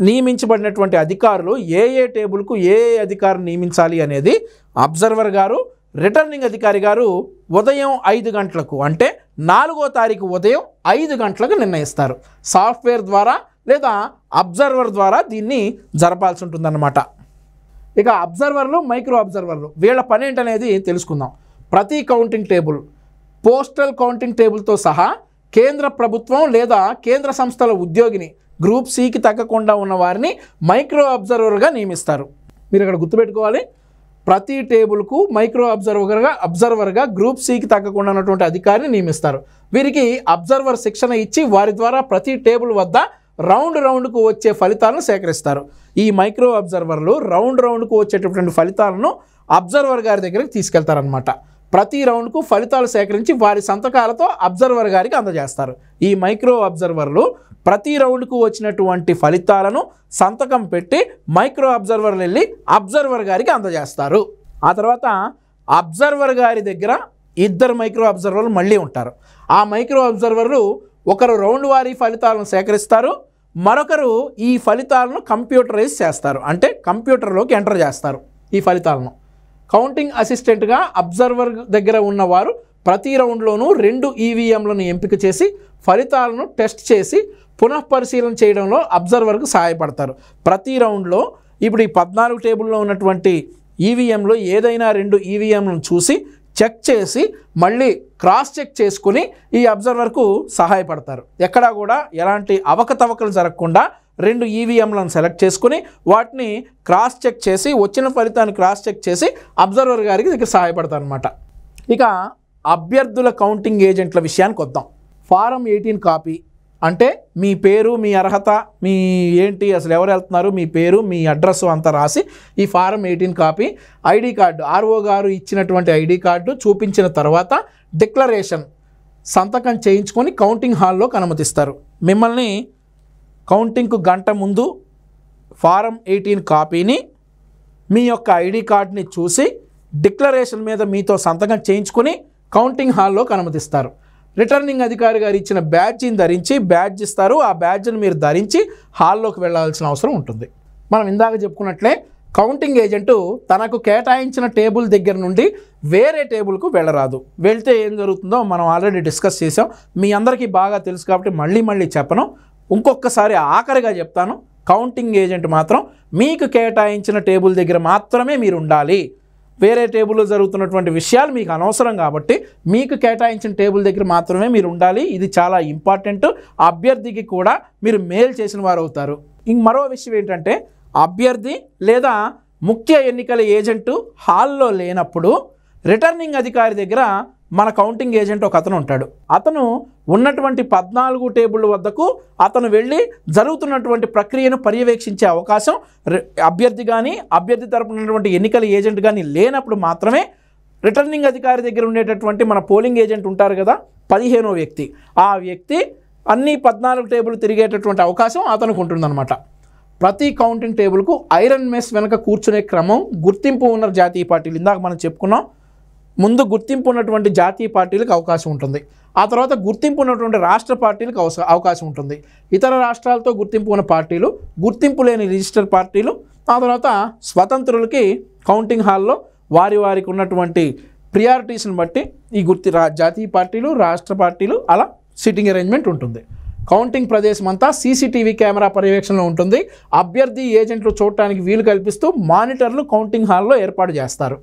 నియమించబడినటువంటి అధికారులు ఏ ఏ టేబుల్కు ఏ ఏ అధికారిని నియమించాలి అనేది అబ్జర్వర్ గారు రిటర్నింగ్ అధికారి గారు ఉదయం ఐదు గంటలకు అంటే నాలుగో తారీఖు ఉదయం ఐదు గంటలకు నిర్ణయిస్తారు సాఫ్ట్వేర్ ద్వారా లేదా అబ్జర్వర్ ద్వారా దీన్ని జరపాల్సి ఉంటుందన్నమాట ఇక అబ్జర్వర్లు మైక్రో అబ్జర్వర్లు వీళ్ళ పని ఏంటనేది తెలుసుకుందాం ప్రతి కౌంటింగ్ టేబుల్ పోస్టల్ కౌంటింగ్ టేబుల్తో సహా కేంద్ర ప్రభుత్వం లేదా కేంద్ర సంస్థల ఉద్యోగిని గ్రూప్ సికి తగ్గకుండా ఉన్న వారిని మైక్రో అబ్జర్వర్గా నియమిస్తారు మీరు ఇక్కడ గుర్తుపెట్టుకోవాలి ప్రతి టేబుల్కు మైక్రో అబ్జర్వర్గా అబ్జర్వర్గా గ్రూప్ సికి తగ్గకుండా ఉన్నటువంటి అధికారిని నియమిస్తారు వీరికి అబ్జర్వర్ శిక్షణ ఇచ్చి వారి ద్వారా ప్రతి టేబుల్ వద్ద రౌండ్ రౌండ్కు వచ్చే ఫలితాలను సేకరిస్తారు ఈ మైక్రో అబ్జర్వర్లు రౌండ్ రౌండ్కు వచ్చేటటువంటి ఫలితాలను అబ్జర్వర్ గారి దగ్గరికి తీసుకెళ్తారనమాట ప్రతి రౌండ్కు ఫలితాలు సేకరించి వారి సంతకాలతో అబ్జర్వర్ గారికి అందజేస్తారు ఈ మైక్రో అబ్జర్వర్లు ప్రతి రౌండ్కు వచ్చినటువంటి ఫలితాలను సంతకం పెట్టి మైక్రో అబ్జర్వర్లు వెళ్ళి అబ్జర్వర్ గారికి అందజేస్తారు ఆ తర్వాత అబ్జర్వర్ గారి దగ్గర ఇద్దరు మైక్రో అబ్జర్వర్లు మళ్ళీ ఉంటారు ఆ మైక్రో అబ్జర్వర్లు ఒకరు రౌండ్ వారి ఫలితాలను సేకరిస్తారు మరొకరు ఈ ఫలితాలను కంప్యూటరైజ్ చేస్తారు అంటే కంప్యూటర్లోకి ఎంటర్ చేస్తారు ఈ ఫలితాలను కౌంటింగ్ అసిస్టెంట్గా అబ్జర్వర్ దగ్గర ఉన్నవారు ప్రతి రౌండ్లోనూ రెండు ఈవీఎంలను ఎంపిక చేసి ఫలితాలను టెస్ట్ చేసి పునఃపరిశీలన చేయడంలో అబ్జర్వర్కు సహాయపడతారు ప్రతి రౌండ్లో ఇప్పుడు ఈ పద్నాలుగు టేబుల్లో ఉన్నటువంటి ఈవీఎంలో ఏదైనా రెండు ఈవీఎంలను చూసి చెక్ చేసి మళ్ళీ క్రాస్ చెక్ చేసుకుని ఈ అబ్జర్వర్కు సహాయపడతారు ఎక్కడా కూడా ఎలాంటి అవకతవకలు జరగకుండా రెండు ఈవీఎంలను e సెలెక్ట్ చేసుకుని వాటిని క్రాస్ చెక్ చేసి వచ్చిన ఫలితాన్ని క్రాస్ చెక్ చేసి అబ్జర్వర్ గారికి దగ్గర సహాయపడతారనమాట ఇక అభ్యర్థుల కౌంటింగ్ ఏజెంట్ల విషయానికి వద్దాం ఫారం ఎయిటీన్ కాపీ అంటే మీ పేరు మీ అర్హత మీ ఏంటి అసలు ఎవరు వెళ్తున్నారు మీ పేరు మీ అడ్రస్ అంతా రాసి ఈ form eighteen copy ID card RO గారు ఇచ్చినటువంటి ఐడి కార్డు చూపించిన తర్వాత డిక్లరేషన్ సంతకం చేయించుకొని కౌంటింగ్ హాల్లోకి అనుమతిస్తారు మిమ్మల్ని కౌంటింగ్కు గంట ముందు ఫారం ఎయిటీన్ కాపీని మీ యొక్క ఐడి కార్డ్ని చూసి డిక్లరేషన్ మీద మీతో సంతకం చేయించుకుని కౌంటింగ్ హాల్లోకి అనుమతిస్తారు రిటర్నింగ్ అధికారి గారు ఇచ్చిన బ్యాడ్జిని ధరించి బ్యాడ్జ్ ఇస్తారు ఆ బ్యాడ్జ్ని మీరు ధరించి హాల్లోకి వెళ్లాల్సిన అవసరం ఉంటుంది మనం ఇందాక చెప్పుకున్నట్లే కౌంటింగ్ ఏజెంటు తనకు కేటాయించిన టేబుల్ దగ్గర నుండి వేరే టేబుల్కు వెళ్ళరాదు వెళ్తే ఏం జరుగుతుందో మనం ఆల్రెడీ డిస్కస్ చేసాం మీ అందరికీ బాగా తెలుసు కాబట్టి మళ్ళీ మళ్ళీ చెప్పను ఇంకొకసారి ఆఖరిగా చెప్తాను కౌంటింగ్ ఏజెంట్ మాత్రం మీకు కేటాయించిన టేబుల్ దగ్గర మాత్రమే మీరు ఉండాలి వేరే టేబుల్లో జరుగుతున్నటువంటి విషయాలు మీకు అనవసరం కాబట్టి మీకు కేటాయించిన టేబుల్ దగ్గర మాత్రమే మీరు ఉండాలి ఇది చాలా ఇంపార్టెంట్ అభ్యర్థికి కూడా మీరు మేల్ చేసిన వారు అవుతారు ఇంక మరో విషయం ఏంటంటే అభ్యర్థి లేదా ముఖ్య ఎన్నికల ఏజెంటు హాల్లో లేనప్పుడు రిటర్నింగ్ అధికారి దగ్గర మన కౌంటింగ్ ఏజెంట్ ఒక అతను ఉంటాడు అతను ఉన్నటువంటి పద్నాలుగు టేబుల్ వద్దకు అతను వెళ్ళి జరుగుతున్నటువంటి ప్రక్రియను పర్యవేక్షించే అవకాశం అభ్యర్థి కానీ అభ్యర్థి తరపున ఉన్నటువంటి ఎన్నికల ఏజెంట్ కానీ లేనప్పుడు మాత్రమే రిటర్నింగ్ అధికారి దగ్గర ఉండేటటువంటి మన పోలింగ్ ఏజెంట్ ఉంటారు కదా పదిహేనో వ్యక్తి ఆ వ్యక్తి అన్ని పద్నాలుగు టేబుల్ తిరిగేటటువంటి అవకాశం అతనికి ఉంటుందన్నమాట ప్రతి కౌంటింగ్ టేబుల్కు ఐరన్ మెస్ వెనక కూర్చునే క్రమం గుర్తింపు ఉన్న జాతీయ పార్టీలు ఇందాక మనం చెప్పుకున్నాం ముందు గుర్తింపు ఉన్నటువంటి జాతీయ పార్టీలకు అవకాశం ఉంటుంది ఆ తర్వాత గుర్తింపు ఉన్నటువంటి రాష్ట్ర పార్టీలకు అవకాశం ఉంటుంది ఇతర రాష్ట్రాలతో గుర్తింపు ఉన్న పార్టీలు గుర్తింపు లేని రిజిస్టర్ పార్టీలు ఆ తర్వాత స్వతంత్రులకి కౌంటింగ్ హాల్లో వారి వారికి ఉన్నటువంటి ప్రియారిటీస్ని బట్టి ఈ గుర్తి జాతీయ పార్టీలు రాష్ట్ర పార్టీలు అలా సిట్టింగ్ అరేంజ్మెంట్ ఉంటుంది కౌంటింగ్ ప్రదేశం అంతా సీసీటీవీ కెమెరా పర్యవేక్షణలో ఉంటుంది అభ్యర్థి ఏజెంట్లు చూడటానికి వీలు కల్పిస్తూ మానిటర్లు కౌంటింగ్ హాల్లో ఏర్పాటు చేస్తారు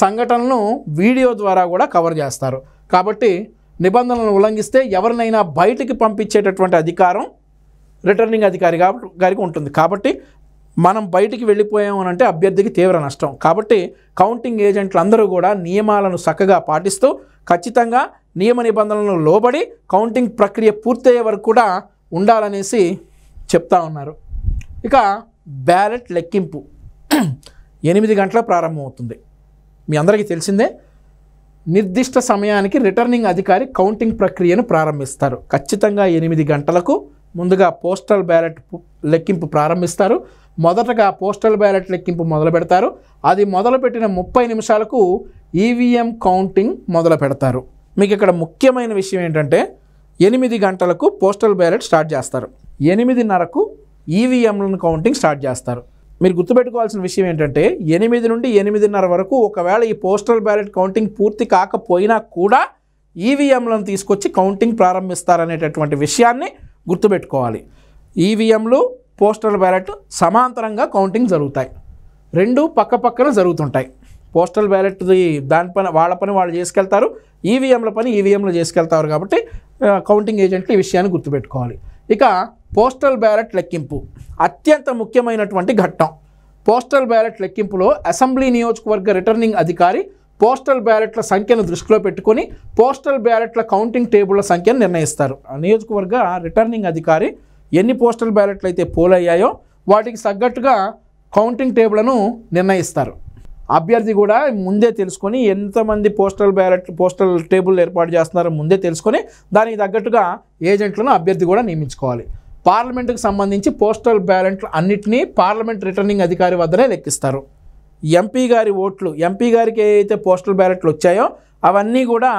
సంఘటనలను వీడియో ద్వారా కూడా కవర్ చేస్తారు కాబట్టి నిబంధనలను ఉల్లంఘిస్తే ఎవరినైనా బయటికి పంపించేటటువంటి అధికారం రిటర్నింగ్ అధికారి గారికి ఉంటుంది కాబట్టి మనం బయటికి వెళ్ళిపోయామనంటే అభ్యర్థికి తీవ్ర నష్టం కాబట్టి కౌంటింగ్ ఏజెంట్లు అందరూ కూడా నియమాలను చక్కగా పాటిస్తూ ఖచ్చితంగా నియమ నిబంధనలను లోబడి కౌంటింగ్ ప్రక్రియ పూర్తయ్యే వరకు కూడా ఉండాలనేసి చెప్తా ఉన్నారు ఇక బ్యాలెట్ లెక్కింపు ఎనిమిది గంటల ప్రారంభమవుతుంది మీ అందరికీ తెలిసిందే నిర్దిష్ట సమయానికి రిటర్నింగ్ అధికారి కౌంటింగ్ ప్రక్రియను ప్రారంభిస్తారు ఖచ్చితంగా ఎనిమిది గంటలకు ముందుగా పోస్టల్ బ్యాలెట్ లెక్కింపు ప్రారంభిస్తారు మొదటగా పోస్టల్ బ్యాలెట్ లెక్కింపు మొదలు పెడతారు అది మొదలుపెట్టిన ముప్పై నిమిషాలకు ఈవీఎం కౌంటింగ్ మొదలు పెడతారు మీకు ఇక్కడ ముఖ్యమైన విషయం ఏంటంటే ఎనిమిది గంటలకు పోస్టల్ బ్యాలెట్ స్టార్ట్ చేస్తారు ఎనిమిదిన్నరకు ఈవీఎంలను కౌంటింగ్ స్టార్ట్ చేస్తారు మీరు గుర్తుపెట్టుకోవాల్సిన విషయం ఏంటంటే ఎనిమిది నుండి ఎనిమిదిన్నర వరకు ఒకవేళ ఈ పోస్టల్ బ్యాలెట్ కౌంటింగ్ పూర్తి కాకపోయినా కూడా ఈవీఎంలను తీసుకొచ్చి కౌంటింగ్ ప్రారంభిస్తారనేటటువంటి విషయాన్ని గుర్తుపెట్టుకోవాలి ఈవీఎంలు పోస్టల్ బ్యాలెట్ సమాంతరంగా కౌంటింగ్ జరుగుతాయి రెండు పక్క పక్కన జరుగుతుంటాయి పోస్టల్ బ్యాలెట్ది దాని పని వాళ్ళ పని వాళ్ళు చేసుకెళ్తారు ఈవీఎంల పని ఈవీఎంలు చేసుకెళ్తారు కాబట్టి కౌంటింగ్ ఏజెంట్లు ఈ విషయాన్ని గుర్తుపెట్టుకోవాలి ఇక పోస్టల్ బ్యాలెట్ లెక్కింపు అత్యంత ముఖ్యమైనటువంటి ఘట్టం పోస్టల్ బ్యాలెట్ లెక్కింపులో అసెంబ్లీ నియోజకవర్గ రిటర్నింగ్ అధికారి పోస్టల్ బ్యాలెట్ల సంఖ్యను దృష్టిలో పెట్టుకొని పోస్టల్ బ్యాలెట్ల కౌంటింగ్ టేబుల్ల సంఖ్యను నిర్ణయిస్తారు నియోజకవర్గ రిటర్నింగ్ అధికారి ఎన్ని పోస్టల్ బ్యాలెట్లు అయితే పోలయ్యాయో వాటికి తగ్గట్టుగా కౌంటింగ్ టేబుల్ను నిర్ణయిస్తారు అభ్యర్థి కూడా ముందే తెలుసుకొని ఎంతమంది పోస్టల్ బ్యాలెట్ పోస్టల్ టేబుల్ ఏర్పాటు చేస్తున్నారో ముందే తెలుసుకొని దానికి తగ్గట్టుగా ఏజెంట్లను అభ్యర్థి కూడా నియమించుకోవాలి పార్లమెంటుకు సంబంధించి పోస్టల్ బ్యాలెట్లు అన్నింటినీ పార్లమెంట్ రిటర్నింగ్ అధికారి వద్దనే లెక్కిస్తారు ఎంపీ గారి ఓట్లు ఎంపీ గారికి ఏదైతే పోస్టల్ బ్యాలెట్లు వచ్చాయో అవన్నీ కూడా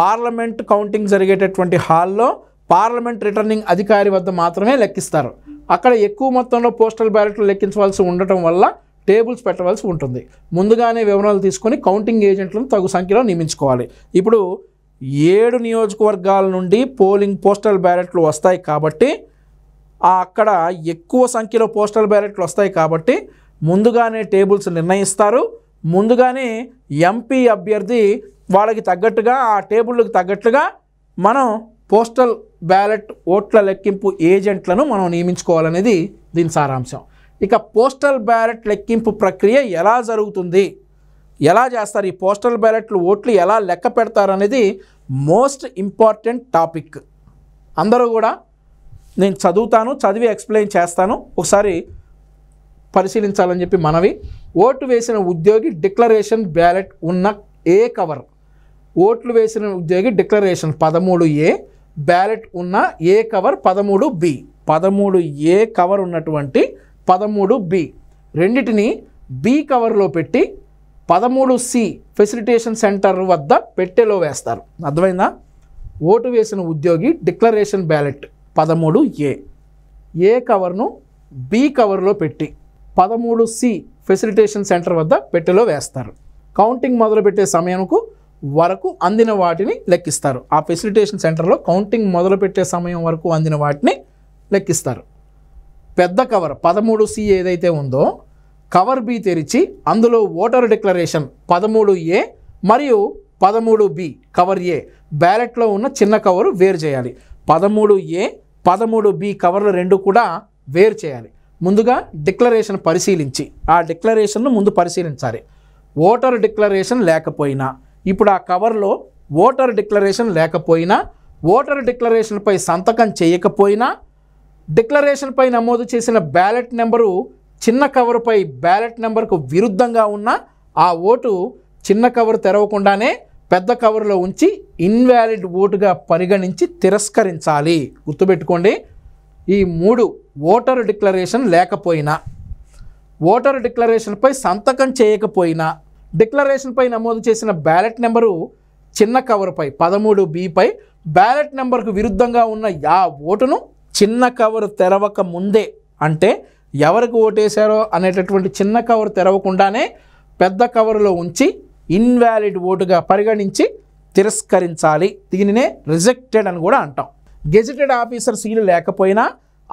పార్లమెంట్ కౌంటింగ్ జరిగేటటువంటి హాల్లో పార్లమెంట్ రిటర్నింగ్ అధికారి వద్ద మాత్రమే లెక్కిస్తారు అక్కడ ఎక్కువ మొత్తంలో పోస్టల్ బ్యాలెట్లు లెక్కించవలసి ఉండటం వల్ల టేబుల్స్ పెట్టవలసి ఉంటుంది ముందుగానే వివరాలు తీసుకొని కౌంటింగ్ ఏజెంట్లను తగు సంఖ్యలో నియమించుకోవాలి ఇప్పుడు ఏడు నియోజకవర్గాల నుండి పోలింగ్ పోస్టల్ బ్యాలెట్లు వస్తాయి కాబట్టి అక్కడ ఎక్కువ సంఖ్యలో పోస్టల్ బ్యాలెట్లు వస్తాయి కాబట్టి ముందుగానే టేబుల్స్ నిర్ణయిస్తారు ముందుగానే ఎంపీ అభ్యర్థి వాళ్ళకి తగ్గట్టుగా ఆ టేబుల్కి తగ్గట్టుగా మనం పోస్టల్ బ్యాలెట్ ఓట్ల లెక్కింపు ఏజెంట్లను మనం నియమించుకోవాలనేది దీని సారాంశం ఇక పోస్టల్ బ్యాలెట్ లెక్కింపు ప్రక్రియ ఎలా జరుగుతుంది ఎలా చేస్తారు ఈ పోస్టల్ బ్యాలెట్లు ఓట్లు ఎలా లెక్క పెడతారు అనేది మోస్ట్ ఇంపార్టెంట్ టాపిక్ అందరూ కూడా నేను చదువుతాను చదివి ఎక్స్ప్లెయిన్ చేస్తాను ఒకసారి పరిశీలించాలని చెప్పి మనవి ఓటు వేసిన ఉద్యోగి డిక్లరేషన్ బ్యాలెట్ ఉన్న ఏ కవర్ ఓట్లు వేసిన ఉద్యోగి డిక్లరేషన్ పదమూడు ఏ బ్యాలెట్ ఉన్న ఏ కవర్ పదమూడు బి పదమూడు ఏ కవర్ ఉన్నటువంటి పదమూడు బి రెండిటిని బి కవర్లో పెట్టి పదమూడు సి ఫెసిలిటేషన్ సెంటర్ వద్ద పెట్టెలో వేస్తారు అర్థమైందా ఓటు వేసిన ఉద్యోగి డిక్లరేషన్ బ్యాలెట్ పదమూడు ఏ ఏ కవర్ను బి కవర్లో పెట్టి పదమూడు సి ఫెసిలిటేషన్ సెంటర్ వద్ద పెట్టెలో వేస్తారు కౌంటింగ్ మొదలుపెట్టే సమయంకు వరకు అందిన వాటిని లెక్కిస్తారు ఆ ఫెసిలిటేషన్ సెంటర్లో కౌంటింగ్ మొదలుపెట్టే సమయం వరకు అందిన వాటిని లెక్కిస్తారు పెద్ద కవర్ పదమూడు సి ఏదైతే ఉందో కవర్ బి తెరిచి అందులో ఓటర్ డిక్లరేషన్ పదమూడు ఏ మరియు పదమూడు బి కవర్ ఏ బ్యాలెట్లో ఉన్న చిన్న కవరు వేరు చేయాలి పదమూడు ఏ పదమూడు బి కవర్లు రెండు కూడా వేరు చేయాలి ముందుగా డిక్లరేషన్ పరిశీలించి ఆ డిక్లరేషన్ను ముందు పరిశీలించాలి ఓటర్ డిక్లరేషన్ లేకపోయినా ఇప్పుడు ఆ కవర్లో ఓటర్ డిక్లరేషన్ లేకపోయినా ఓటర్ డిక్లరేషన్పై సంతకం చేయకపోయినా డిక్లరేషన్పై నమోదు చేసిన బ్యాలెట్ నెంబరు చిన్న కవర్పై బ్యాలెట్ నెంబర్కు విరుద్ధంగా ఉన్న ఆ ఓటు చిన్న కవర్ తెరవకుండానే పెద్ద కవర్లో ఉంచి ఇన్వాలిడ్ ఓటుగా పరిగణించి తిరస్కరించాలి గుర్తుపెట్టుకోండి ఈ మూడు ఓటర్ డిక్లరేషన్ లేకపోయినా ఓటర్ డిక్లరేషన్పై సంతకం చేయకపోయినా డిక్లరేషన్పై నమోదు చేసిన బ్యాలెట్ నెంబరు చిన్న కవర్పై పదమూడు బిపై బ్యాలెట్ నెంబర్కు విరుద్ధంగా ఉన్న ఆ ఓటును చిన్న కవర్ తెరవక ముందే అంటే ఎవరికి ఓటేశారో అనేటటువంటి చిన్న కవర్ తెరవకుండానే పెద్ద కవర్లో ఉంచి ఇన్వాలిడ్ ఓటుగా పరిగణించి తిరస్కరించాలి దీనినే రిజెక్టెడ్ అని కూడా అంటాం గెజిటెడ్ ఆఫీసర్ సీలు లేకపోయినా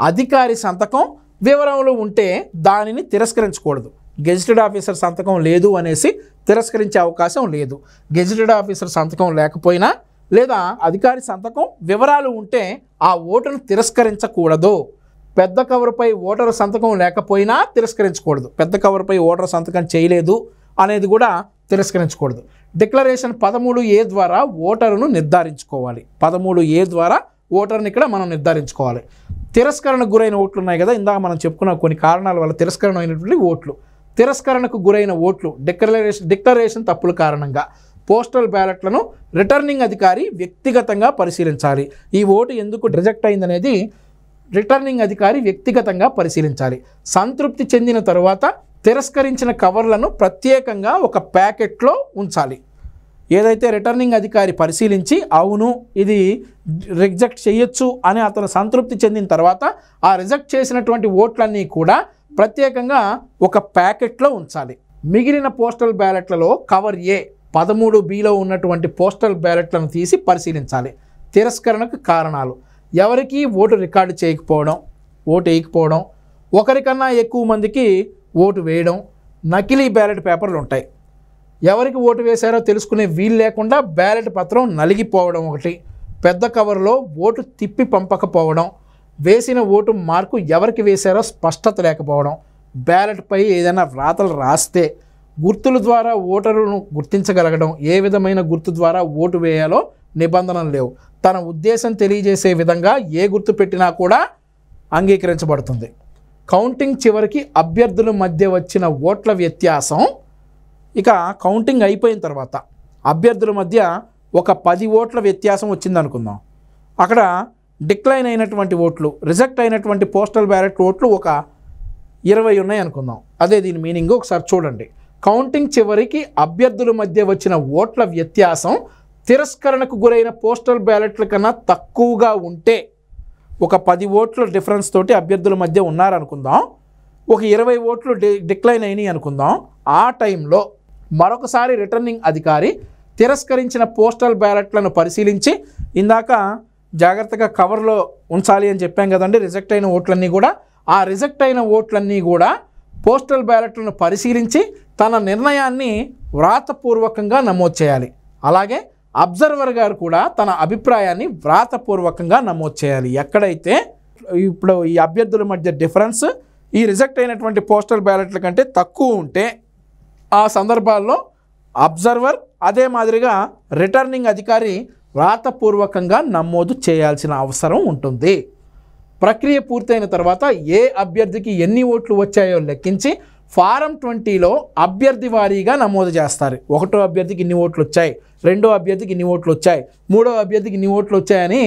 అధికారి సంతకం వివరంలో ఉంటే దానిని తిరస్కరించకూడదు గెజిటెడ్ ఆఫీసర్ సంతకం లేదు అనేసి తిరస్కరించే అవకాశం లేదు గెజిటెడ్ ఆఫీసర్ సంతకం లేకపోయినా లేదా అధికారి సంతకం వివరాలు ఉంటే ఆ ఓటును తిరస్కరించకూడదు పెద్ద కవర్పై ఓటరు సంతకం లేకపోయినా తిరస్కరించకూడదు పెద్ద కవర్పై ఓటరు సంతకం చేయలేదు అనేది కూడా తిరస్కరించకూడదు డిక్లరేషన్ పదమూడు ఏ ద్వారా ఓటరును నిర్ధారించుకోవాలి పదమూడు ఏ ద్వారా ఓటర్ని ఇక్కడ మనం నిర్ధారించుకోవాలి తిరస్కరణకు గురైన ఓట్లు ఉన్నాయి కదా ఇందాక మనం చెప్పుకున్న కొన్ని కారణాల వల్ల తిరస్కరణ అయినటువంటి ఓట్లు తిరస్కరణకు గురైన ఓట్లు డిక్లరేషన్ డిక్లరేషన్ తప్పుల కారణంగా పోస్టల్ బ్యాలెట్లను రిటర్నింగ్ అధికారి వ్యక్తిగతంగా పరిశీలించాలి ఈ ఓటు ఎందుకు రిజెక్ట్ అయిందనేది రిటర్నింగ్ అధికారి వ్యక్తిగతంగా పరిశీలించాలి సంతృప్తి చెందిన తరువాత తిరస్కరించిన కవర్లను ప్రత్యేకంగా ఒక ప్యాకెట్లో ఉంచాలి ఏదైతే రిటర్నింగ్ అధికారి పరిశీలించి అవును ఇది రిజెక్ట్ చేయొచ్చు అని అతను సంతృప్తి చెందిన తర్వాత ఆ రిజెక్ట్ చేసినటువంటి ఓట్లన్నీ కూడా ప్రత్యేకంగా ఒక ప్యాకెట్లో ఉంచాలి మిగిలిన పోస్టల్ బ్యాలెట్లలో కవర్ ఏ పదమూడు బిలో ఉన్నటువంటి పోస్టల్ బ్యాలెట్లను తీసి పరిశీలించాలి తిరస్కరణకు కారణాలు ఎవరికీ ఓటు రికార్డు చేయకపోవడం ఓటు వేయకపోవడం ఒకరికన్నా ఎక్కువ మందికి ఓటు వేయడం నకిలీ బ్యాలెట్ పేపర్లు ఉంటాయి ఎవరికి ఓటు వేశారో తెలుసుకునే వీలు లేకుండా బ్యాలెట్ పత్రం నలిగిపోవడం ఒకటి పెద్ద కవర్లో ఓటు తిప్పి పంపకపోవడం వేసిన ఓటు మార్కు ఎవరికి వేశారో స్పష్టత లేకపోవడం బ్యాలెట్పై ఏదైనా వ్రాతలు రాస్తే గుర్తుల ద్వారా ఓటరును గుర్తించగలగడం ఏ విధమైన గుర్తు ద్వారా ఓటు వేయాలో నిబంధనలు లేవు తన ఉద్దేశం తెలియజేసే విధంగా ఏ గుర్తు పెట్టినా కూడా అంగీకరించబడుతుంది కౌంటింగ్ చివరికి అభ్యర్థుల మధ్య వచ్చిన ఓట్ల వ్యత్యాసం ఇక కౌంటింగ్ అయిపోయిన తర్వాత అభ్యర్థుల మధ్య ఒక పది ఓట్ల వ్యత్యాసం వచ్చింది అనుకుందాం అక్కడ డిక్లైన్ అయినటువంటి ఓట్లు రిజెక్ట్ అయినటువంటి పోస్టల్ బ్యాలెట్ ఓట్లు ఒక ఇరవై ఉన్నాయి అనుకుందాం అదే దీని మీనింగ్ ఒకసారి చూడండి కౌంటింగ్ చివరికి అభ్యర్థుల మధ్య వచ్చిన ఓట్ల వ్యత్యాసం తిరస్కరణకు గురైన పోస్టల్ బ్యాలెట్ల కన్నా తక్కువగా ఉంటే ఒక పది ఓట్ల డిఫరెన్స్ తోటి అభ్యర్థుల మధ్య ఉన్నారనుకుందాం ఒక ఇరవై ఓట్లు డిక్లైన్ అయినాయి అనుకుందాం ఆ టైంలో మరొకసారి రిటర్నింగ్ అధికారి తిరస్కరించిన పోస్టల్ బ్యాలెట్లను పరిశీలించి ఇందాక జాగ్రత్తగా కవర్లో ఉంచాలి అని చెప్పాం కదండి రిజెక్ట్ అయిన ఓట్లన్నీ కూడా ఆ రిజెక్ట్ అయిన ఓట్లన్నీ కూడా పోస్టల్ బ్యాలెట్లను పరిశీలించి తన నిర్ణయాన్ని వ్రాతపూర్వకంగా నమోదు చేయాలి అలాగే అబ్జర్వర్ గారు కూడా తన అభిప్రాయాన్ని వ్రాతపూర్వకంగా నమోదు చేయాలి ఎక్కడైతే ఇప్పుడు ఈ అభ్యర్థుల మధ్య డిఫరెన్స్ ఈ రిజెక్ట్ అయినటువంటి పోస్టల్ బ్యాలెట్ల కంటే తక్కువ ఉంటే ఆ సందర్భాల్లో అబ్జర్వర్ అదే మాదిరిగా రిటర్నింగ్ అధికారి వ్రాతపూర్వకంగా నమోదు చేయాల్సిన అవసరం ఉంటుంది ప్రక్రియ పూర్తయిన తర్వాత ఏ అభ్యర్థికి ఎన్ని ఓట్లు వచ్చాయో లెక్కించి ఫారం ట్వంటీలో అభ్యర్థి వారీగా నమోదు చేస్తారు ఒకటో అభ్యర్థికి ఇన్ని ఓట్లు వచ్చాయి రెండో అభ్యర్థికి ఇన్ని ఓట్లు వచ్చాయి మూడో అభ్యర్థికి ఇన్ని ఓట్లు వచ్చాయని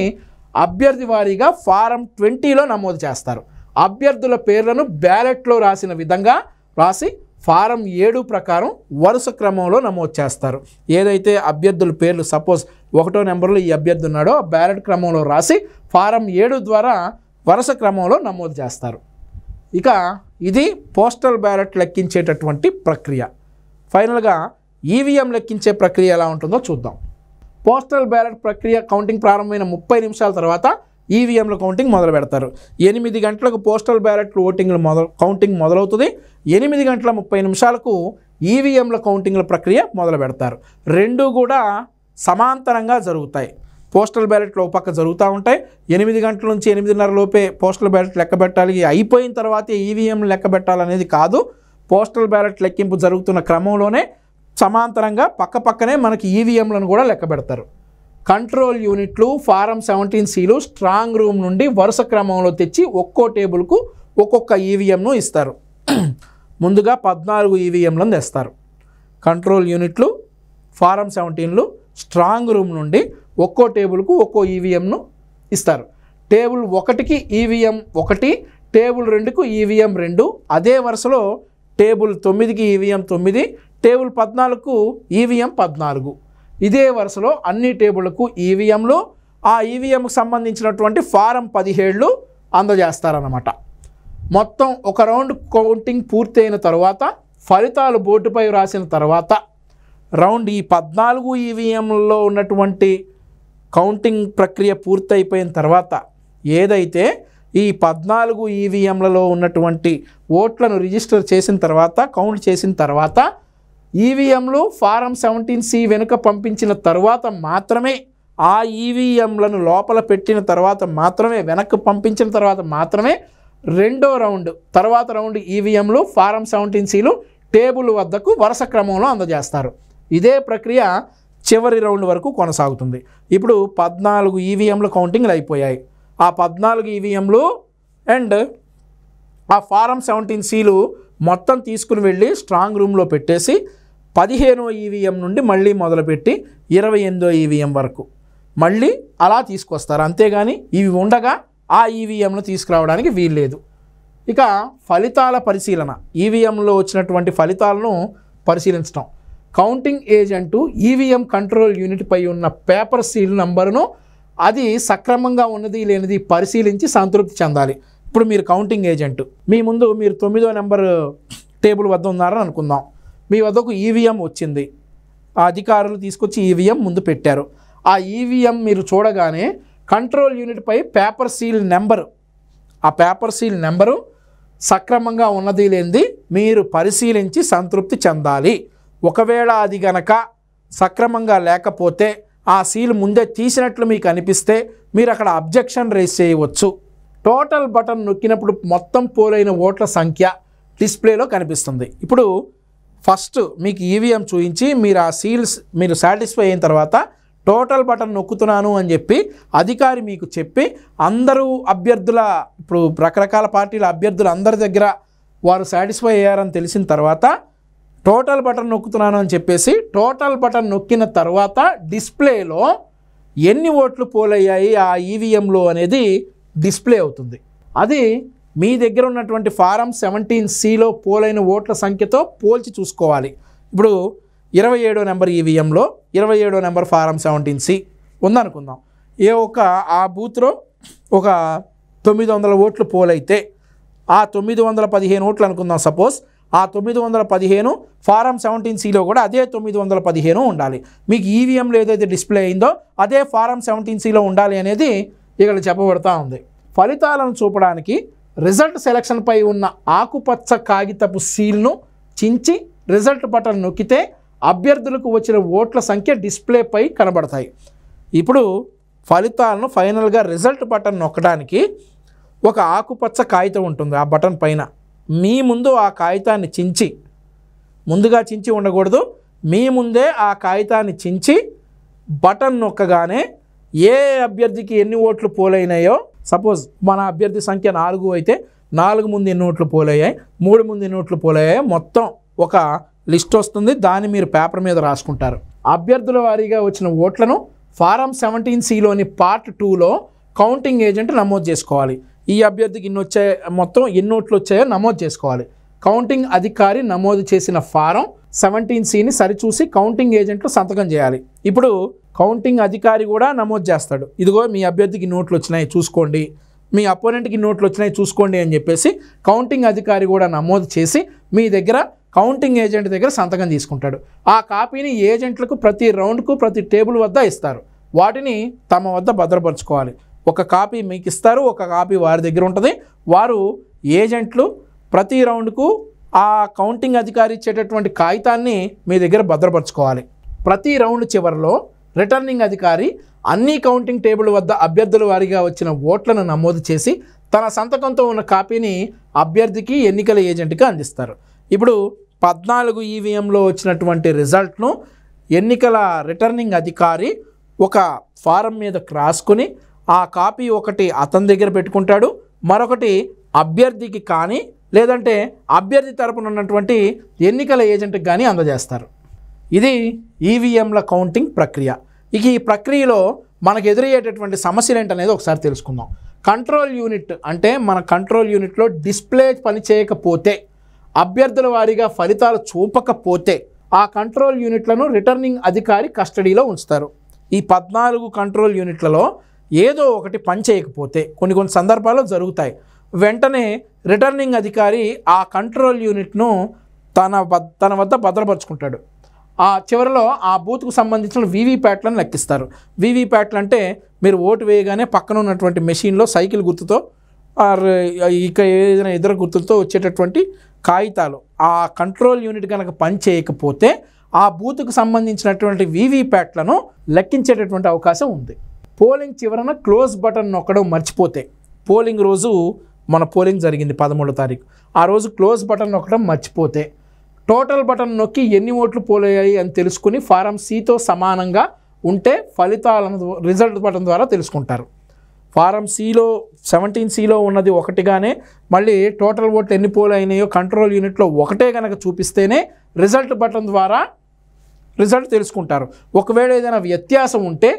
అభ్యర్థి వారీగా ఫారం ట్వంటీలో నమోదు చేస్తారు అభ్యర్థుల పేర్లను బ్యాలెట్లో రాసిన విధంగా రాసి ఫారం ఏడు ప్రకారం వరుస క్రమంలో నమోదు చేస్తారు ఏదైతే అభ్యర్థుల పేర్లు సపోజ్ ఒకటో నెంబర్లో ఈ అభ్యర్థి ఉన్నాడో బ్యాలెట్ క్రమంలో రాసి ఫారం ఏడు ద్వారా వరుస క్రమంలో నమోదు చేస్తారు ఇక ఇది పోస్టల్ బ్యాలెట్ లెక్కించేటటువంటి ప్రక్రియ ఫైనల్గా ఈవీఎం లెక్కించే ప్రక్రియ ఎలా ఉంటుందో చూద్దాం పోస్టల్ బ్యాలెట్ ప్రక్రియ కౌంటింగ్ ప్రారంభమైన ముప్పై నిమిషాల తర్వాత ఈవీఎంల కౌంటింగ్ మొదలు పెడతారు ఎనిమిది గంటలకు పోస్టల్ బ్యాలెట్లు ఓటింగ్లు మొదలు కౌంటింగ్ మొదలవుతుంది ఎనిమిది గంటల ముప్పై నిమిషాలకు ఈవీఎంల కౌంటింగ్ల ప్రక్రియ మొదలు పెడతారు రెండు కూడా సమాంతరంగా జరుగుతాయి పోస్టల్ బ్యాలెట్లు ఒక పక్క జరుగుతూ ఉంటాయి ఎనిమిది గంటల నుంచి ఎనిమిదిన్నర లోపే పోస్టల్ బ్యాలెట్ లెక్క పెట్టాలి అయిపోయిన తర్వాతే ఈవీఎంలు లెక్క పెట్టాలనేది కాదు పోస్టల్ బ్యాలెట్ లెక్కింపు జరుగుతున్న క్రమంలోనే సమాంతరంగా పక్క పక్కనే మనకి ఈవీఎంలను కూడా లెక్క పెడతారు కంట్రోల్ యూనిట్లు form seventeen seal strong room నుండి వరుస క్రమంలో తెచ్చి ఒక్కో టేబుల్కు ఒక్కొక్క ఈవీఎంను ఇస్తారు ముందుగా పద్నాలుగు ఈవీఎంలను తెస్తారు కంట్రోల్ యూనిట్లు ఫారం సెవెంటీన్లు స్ట్రాంగ్ రూమ్ నుండి ఒక్కో టేబుల్కు ఒక్కో ఈవీఎంను e ఇస్తారు టేబుల్ ఒకటికి ఈవీఎం e ఒకటి టేబుల్ రెండుకు ఈవీఎం e రెండు అదే వరుసలో టేబుల్ తొమ్మిదికి ఈవీఎం తొమ్మిది టేబుల్ పద్నాలుగుకు ఈవీఎం పద్నాలుగు ఇదే వరుసలో అన్ని టేబుళ్లకు ఈవీఎంలు ఆ ఈవీఎంకు సంబంధించినటువంటి ఫారం పదిహేళ్ళు అందజేస్తారనమాట మొత్తం ఒక రౌండ్ కౌంటింగ్ పూర్తయిన తర్వాత ఫలితాలు బోర్డుపై రాసిన తర్వాత రౌండ్ ఈ పద్నాలుగు ఈవీఎంలలో ఉన్నటువంటి కౌంటింగ్ ప్రక్రియ పూర్తయిపోయిన తర్వాత ఏదైతే ఈ పద్నాలుగు ఈవీఎంలలో ఉన్నటువంటి ఓట్లను రిజిస్టర్ చేసిన తర్వాత కౌంట్ చేసిన తర్వాత ఈవీఎంలు ఫారం సెవెంటీన్ సి వెనుక పంపించిన తర్వాత మాత్రమే ఆ ఈవీఎంలను లోపల పెట్టిన తర్వాత మాత్రమే వెనక్కి పంపించిన తర్వాత మాత్రమే రెండో రౌండ్ తర్వాత రౌండ్ ఈవీఎంలు ఫారం సెవెంటీన్ సిలు టేబుల్ వద్దకు వరుస క్రమంలో అందజేస్తారు ఇదే ప్రక్రియ చివరి రౌండ్ వరకు కొనసాగుతుంది ఇప్పుడు పద్నాలుగు ఈవీఎంలు e కౌంటింగ్లు అయిపోయాయి ఆ పద్నాలుగు ఈవీఎంలు e అండ్ ఆ ఫారం సెవెంటీన్ సీలు మొత్తం తీసుకుని వెళ్ళి స్ట్రాంగ్ రూమ్లో పెట్టేసి పదిహేనో ఈవీఎం e నుండి మళ్ళీ మొదలుపెట్టి ఇరవై ఎనిమిదో ఈవీఎం వరకు మళ్ళీ అలా తీసుకొస్తారు అంతేగాని ఇవి ఉండగా ఆ ఈవీఎంను తీసుకురావడానికి వీల్లేదు ఇక ఫలితాల పరిశీలన ఈవీఎంలో వచ్చినటువంటి ఫలితాలను పరిశీలించడం కౌంటింగ్ ఏజెంటు ఈవీఎం కంట్రోల్ యూనిట్పై ఉన్న పేపర్ సీల్ నంబర్ను అది సక్రమంగా ఉన్నది లేనిది పరిశీలించి సంతృప్తి చెందాలి ఇప్పుడు మీరు కౌంటింగ్ ఏజెంటు మీ ముందు మీరు తొమ్మిదో నెంబర్ టేబుల్ వద్ద ఉన్నారని అనుకుందాం మీ వద్దకు ఈవీఎం e వచ్చింది ఆ అధికారులు తీసుకొచ్చి ఈవీఎం e ముందు పెట్టారు ఆ ఈవీఎం e మీరు చూడగానే కంట్రోల్ యూనిట్పై పేపర్ సీల్ నెంబరు ఆ పేపర్ సీల్ నెంబరు సక్రమంగా ఉన్నది లేనిది మీరు పరిశీలించి సంతృప్తి చెందాలి ఒకవేళ అది గనక సక్రమంగా లేకపోతే ఆ సీల్ ముందే తీసినట్లు మీకు అనిపిస్తే మీరు అక్కడ అబ్జెక్షన్ రేస్ చేయవచ్చు టోటల్ బటన్ నొక్కినప్పుడు మొత్తం పోలైన ఓట్ల సంఖ్య డిస్ప్లేలో కనిపిస్తుంది ఇప్పుడు ఫస్ట్ మీకు ఈవీఎం చూపించి మీరు ఆ సీల్స్ మీరు సాటిస్ఫై అయిన తర్వాత టోటల్ బటన్ నొక్కుతున్నాను అని చెప్పి అధికారి మీకు చెప్పి అందరూ అభ్యర్థుల ఇప్పుడు రకరకాల పార్టీల అభ్యర్థులు అందరి దగ్గర వారు సాటిస్ఫై అయ్యారని తెలిసిన తర్వాత టోటల్ బటన్ నొక్కుతున్నాను అని చెప్పేసి టోటల్ బటన్ నొక్కిన తర్వాత డిస్ప్లేలో ఎన్ని ఓట్లు పోలయ్యాయి ఆ ఈవీఎంలో e అనేది డిస్ప్లే అవుతుంది అది మీ దగ్గర ఉన్నటువంటి ఫారం సెవెంటీన్ సిలో పోలైన ఓట్ల సంఖ్యతో పోల్చి చూసుకోవాలి ఇప్పుడు ఇరవై ఏడో నెంబర్ ఈవీఎంలో e ఇరవై ఏడో నెంబర్ ఫారం సెవెంటీన్ సి ఉందనుకుందాం ఏ ఒక ఆ బూత్లో ఒక తొమ్మిది వందల ఓట్లు పోలైతే ఆ తొమ్మిది వందల పదిహేను ఓట్లు అనుకుందాం సపోజ్ ఆ తొమ్మిది వందల పదిహేను ఫారం సెవెంటీన్ సిలో కూడా అదే తొమ్మిది వందల పదిహేను ఉండాలి మీకు ఈవీఎంలో e ఏదైతే డిస్ప్లే అయిందో అదే ఫారం సెవెంటీన్ సిలో ఉండాలి అనేది ఇక్కడ చెప్పబడుతూ ఉంది ఫలితాలను చూపడానికి రిజల్ట్ సెలక్షన్పై ఉన్న ఆకుపచ్చ కాగితపు సీల్ను చించి రిజల్ట్ బటన్ నొక్కితే అభ్యర్థులకు వచ్చిన ఓట్ల సంఖ్య డిస్ప్లేపై కనబడతాయి ఇప్పుడు ఫలితాలను ఫైనల్గా రిజల్ట్ బటన్ నొక్కడానికి ఒక ఆకుపచ్చ కాగితం ఉంటుంది ఆ బటన్ పైన మీ ముందు ఆ కాగితాన్ని చించి ముందుగా చించి ఉండకూడదు మీ ముందే ఆ కాగితాన్ని చించి బటన్ నొక్కగానే ఏ అభ్యర్థికి ఎన్ని ఓట్లు పోలైనాయో సపోజ్ మన అభ్యర్థి సంఖ్య నాలుగు అయితే నాలుగు ముందు ఎన్ని ఓట్లు పోలయ్యాయి మూడు ముందు ఎన్ని ఓట్లు పోలయ్యాయి మొత్తం ఒక లిస్ట్ వస్తుంది దాన్ని మీరు పేపర్ మీద రాసుకుంటారు అభ్యర్థుల వారీగా వచ్చిన ఓట్లను ఫారం సెవెంటీన్ సిలోని పార్ట్ టూలో కౌంటింగ్ ఏజెంట్ నమోదు చేసుకోవాలి ఈ అభ్యర్థికి ఇన్ని వచ్చాయి మొత్తం ఎన్ని ఓట్లు వచ్చాయో నమోదు చేసుకోవాలి కౌంటింగ్ అధికారి నమోదు చేసిన ఫారం సెవెంటీన్ సిని సరిచూసి కౌంటింగ్ ఏజెంట్లు సంతకం చేయాలి ఇప్పుడు కౌంటింగ్ అధికారి కూడా నమోదు చేస్తాడు ఇదిగో మీ అభ్యర్థికి నోట్లు వచ్చినాయి చూసుకోండి మీ అపోనెంట్కి నోట్లు వచ్చినాయి చూసుకోండి అని చెప్పేసి కౌంటింగ్ అధికారి కూడా నమోదు చేసి మీ దగ్గర కౌంటింగ్ ఏజెంట్ దగ్గర సంతకం తీసుకుంటాడు ఆ కాపీని ఏజెంట్లకు ప్రతి రౌండ్కు ప్రతి టేబుల్ వద్ద ఇస్తారు వాటిని తమ వద్ద భద్రపరచుకోవాలి ఒక కాపీ మీకు ఇస్తారు ఒక కాపీ వారి దగ్గర ఉంటుంది వారు ఏజెంట్లు ప్రతి రౌండ్కు ఆ కౌంటింగ్ అధికారి ఇచ్చేటటువంటి కాగితాన్ని మీ దగ్గర భద్రపరచుకోవాలి ప్రతి రౌండ్ చివరిలో రిటర్నింగ్ అధికారి అన్ని కౌంటింగ్ టేబుల్ వద్ద అభ్యర్థుల వారిగా వచ్చిన ఓట్లను నమోదు చేసి తన సంతకంతో ఉన్న కాపీని అభ్యర్థికి ఎన్నికల ఏజెంట్గా అందిస్తారు ఇప్పుడు పద్నాలుగు ఈవీఎంలో వచ్చినటువంటి రిజల్ట్ను ఎన్నికల రిటర్నింగ్ అధికారి ఒక ఫారం మీద రాసుకుని ఆ కాపీ ఒకటి అతని దగ్గర పెట్టుకుంటాడు మరొకటి అభ్యర్థికి కానీ లేదంటే అభ్యర్థి తరపున ఉన్నటువంటి ఎన్నికల ఏజెంట్కి కానీ అందజేస్తారు ఇది ఈవీఎంల కౌంటింగ్ ప్రక్రియ ఇక ఈ ప్రక్రియలో మనకు ఎదురయ్యేటటువంటి సమస్యలు ఏంటనేది ఒకసారి తెలుసుకుందాం కంట్రోల్ యూనిట్ అంటే మన కంట్రోల్ యూనిట్లో డిస్ప్లే పని చేయకపోతే అభ్యర్థుల వారీగా ఫలితాలు చూపకపోతే ఆ కంట్రోల్ యూనిట్లను రిటర్నింగ్ అధికారి కస్టడీలో ఉంచుతారు ఈ పద్నాలుగు కంట్రోల్ యూనిట్లలో ఏదో ఒకటి పనిచేయకపోతే కొన్ని కొన్ని సందర్భాల్లో జరుగుతాయి వెంటనే రిటర్నింగ్ అధికారి ఆ కంట్రోల్ యూనిట్ను తన తన వద్ద భద్రపరుచుకుంటాడు ఆ చివరిలో ఆ బూత్కు సంబంధించిన వీవీప్యాట్లను లెక్కిస్తారు వీవీప్యాట్లు అంటే మీరు ఓటు వేయగానే పక్కన ఉన్నటువంటి మెషిన్లో సైకిల్ గుర్తుతో ఇక ఏదైనా ఇతర గుర్తులతో వచ్చేటటువంటి కాగితాలు ఆ కంట్రోల్ యూనిట్ కనుక పని చేయకపోతే ఆ బూత్కు సంబంధించినటువంటి వీవీప్యాట్లను లెక్కించేటటువంటి అవకాశం ఉంది పోలింగ్ చివరన క్లోజ్ బటన్ నొక్కడం మర్చిపోతే పోలింగ్ రోజు మన పోలింగ్ జరిగింది పదమూడో తారీఖు ఆ రోజు క్లోజ్ బటన్ నొక్కడం మర్చిపోతే టోటల్ బటన్ నొక్కి ఎన్ని ఓట్లు పోలయ్యాయి అని తెలుసుకుని ఫారం సితో సమానంగా ఉంటే ఫలితాలను రిజల్ట్ బటన్ ద్వారా తెలుసుకుంటారు ఫారం సిలో సెవెంటీన్ సిలో ఉన్నది ఒకటిగానే మళ్ళీ టోటల్ ఓట్లు ఎన్ని పోలు అయినాయో కంట్రోల్ యూనిట్లో ఒకటే కనుక చూపిస్తేనే రిజల్ట్ బటన్ ద్వారా రిజల్ట్ తెలుసుకుంటారు ఒకవేళ ఏదైనా వ్యత్యాసం ఉంటే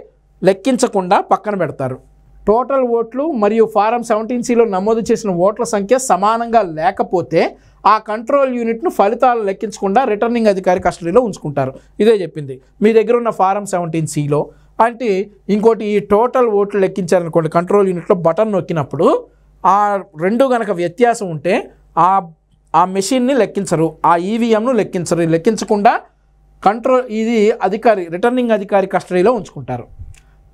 లెక్కించకుండా పక్కన పెడతారు టోటల్ ఓట్లు మరియు ఫారం సెవెంటీన్ సిలో నమోదు చేసిన ఓట్ల సంఖ్య సమానంగా లేకపోతే ఆ కంట్రోల్ యూనిట్ను ఫలితాలు లెక్కించకుండా రిటర్నింగ్ అధికారి కస్టడీలో ఉంచుకుంటారు ఇదే చెప్పింది మీ దగ్గర ఉన్న ఫారం సెవెంటీన్ సిలో అంటే ఇంకోటి ఈ టోటల్ ఓట్లు లెక్కించారనుకోండి కంట్రోల్ యూనిట్లో బటన్ నొక్కినప్పుడు ఆ రెండు గనక వ్యత్యాసం ఉంటే ఆ ఆ మెషిన్ని లెక్కించరు ఆ ఈవీఎంను లెక్కించరు లెక్కించకుండా కంట్రోల్ ఇది అధికారి రిటర్నింగ్ అధికారి కస్టడీలో ఉంచుకుంటారు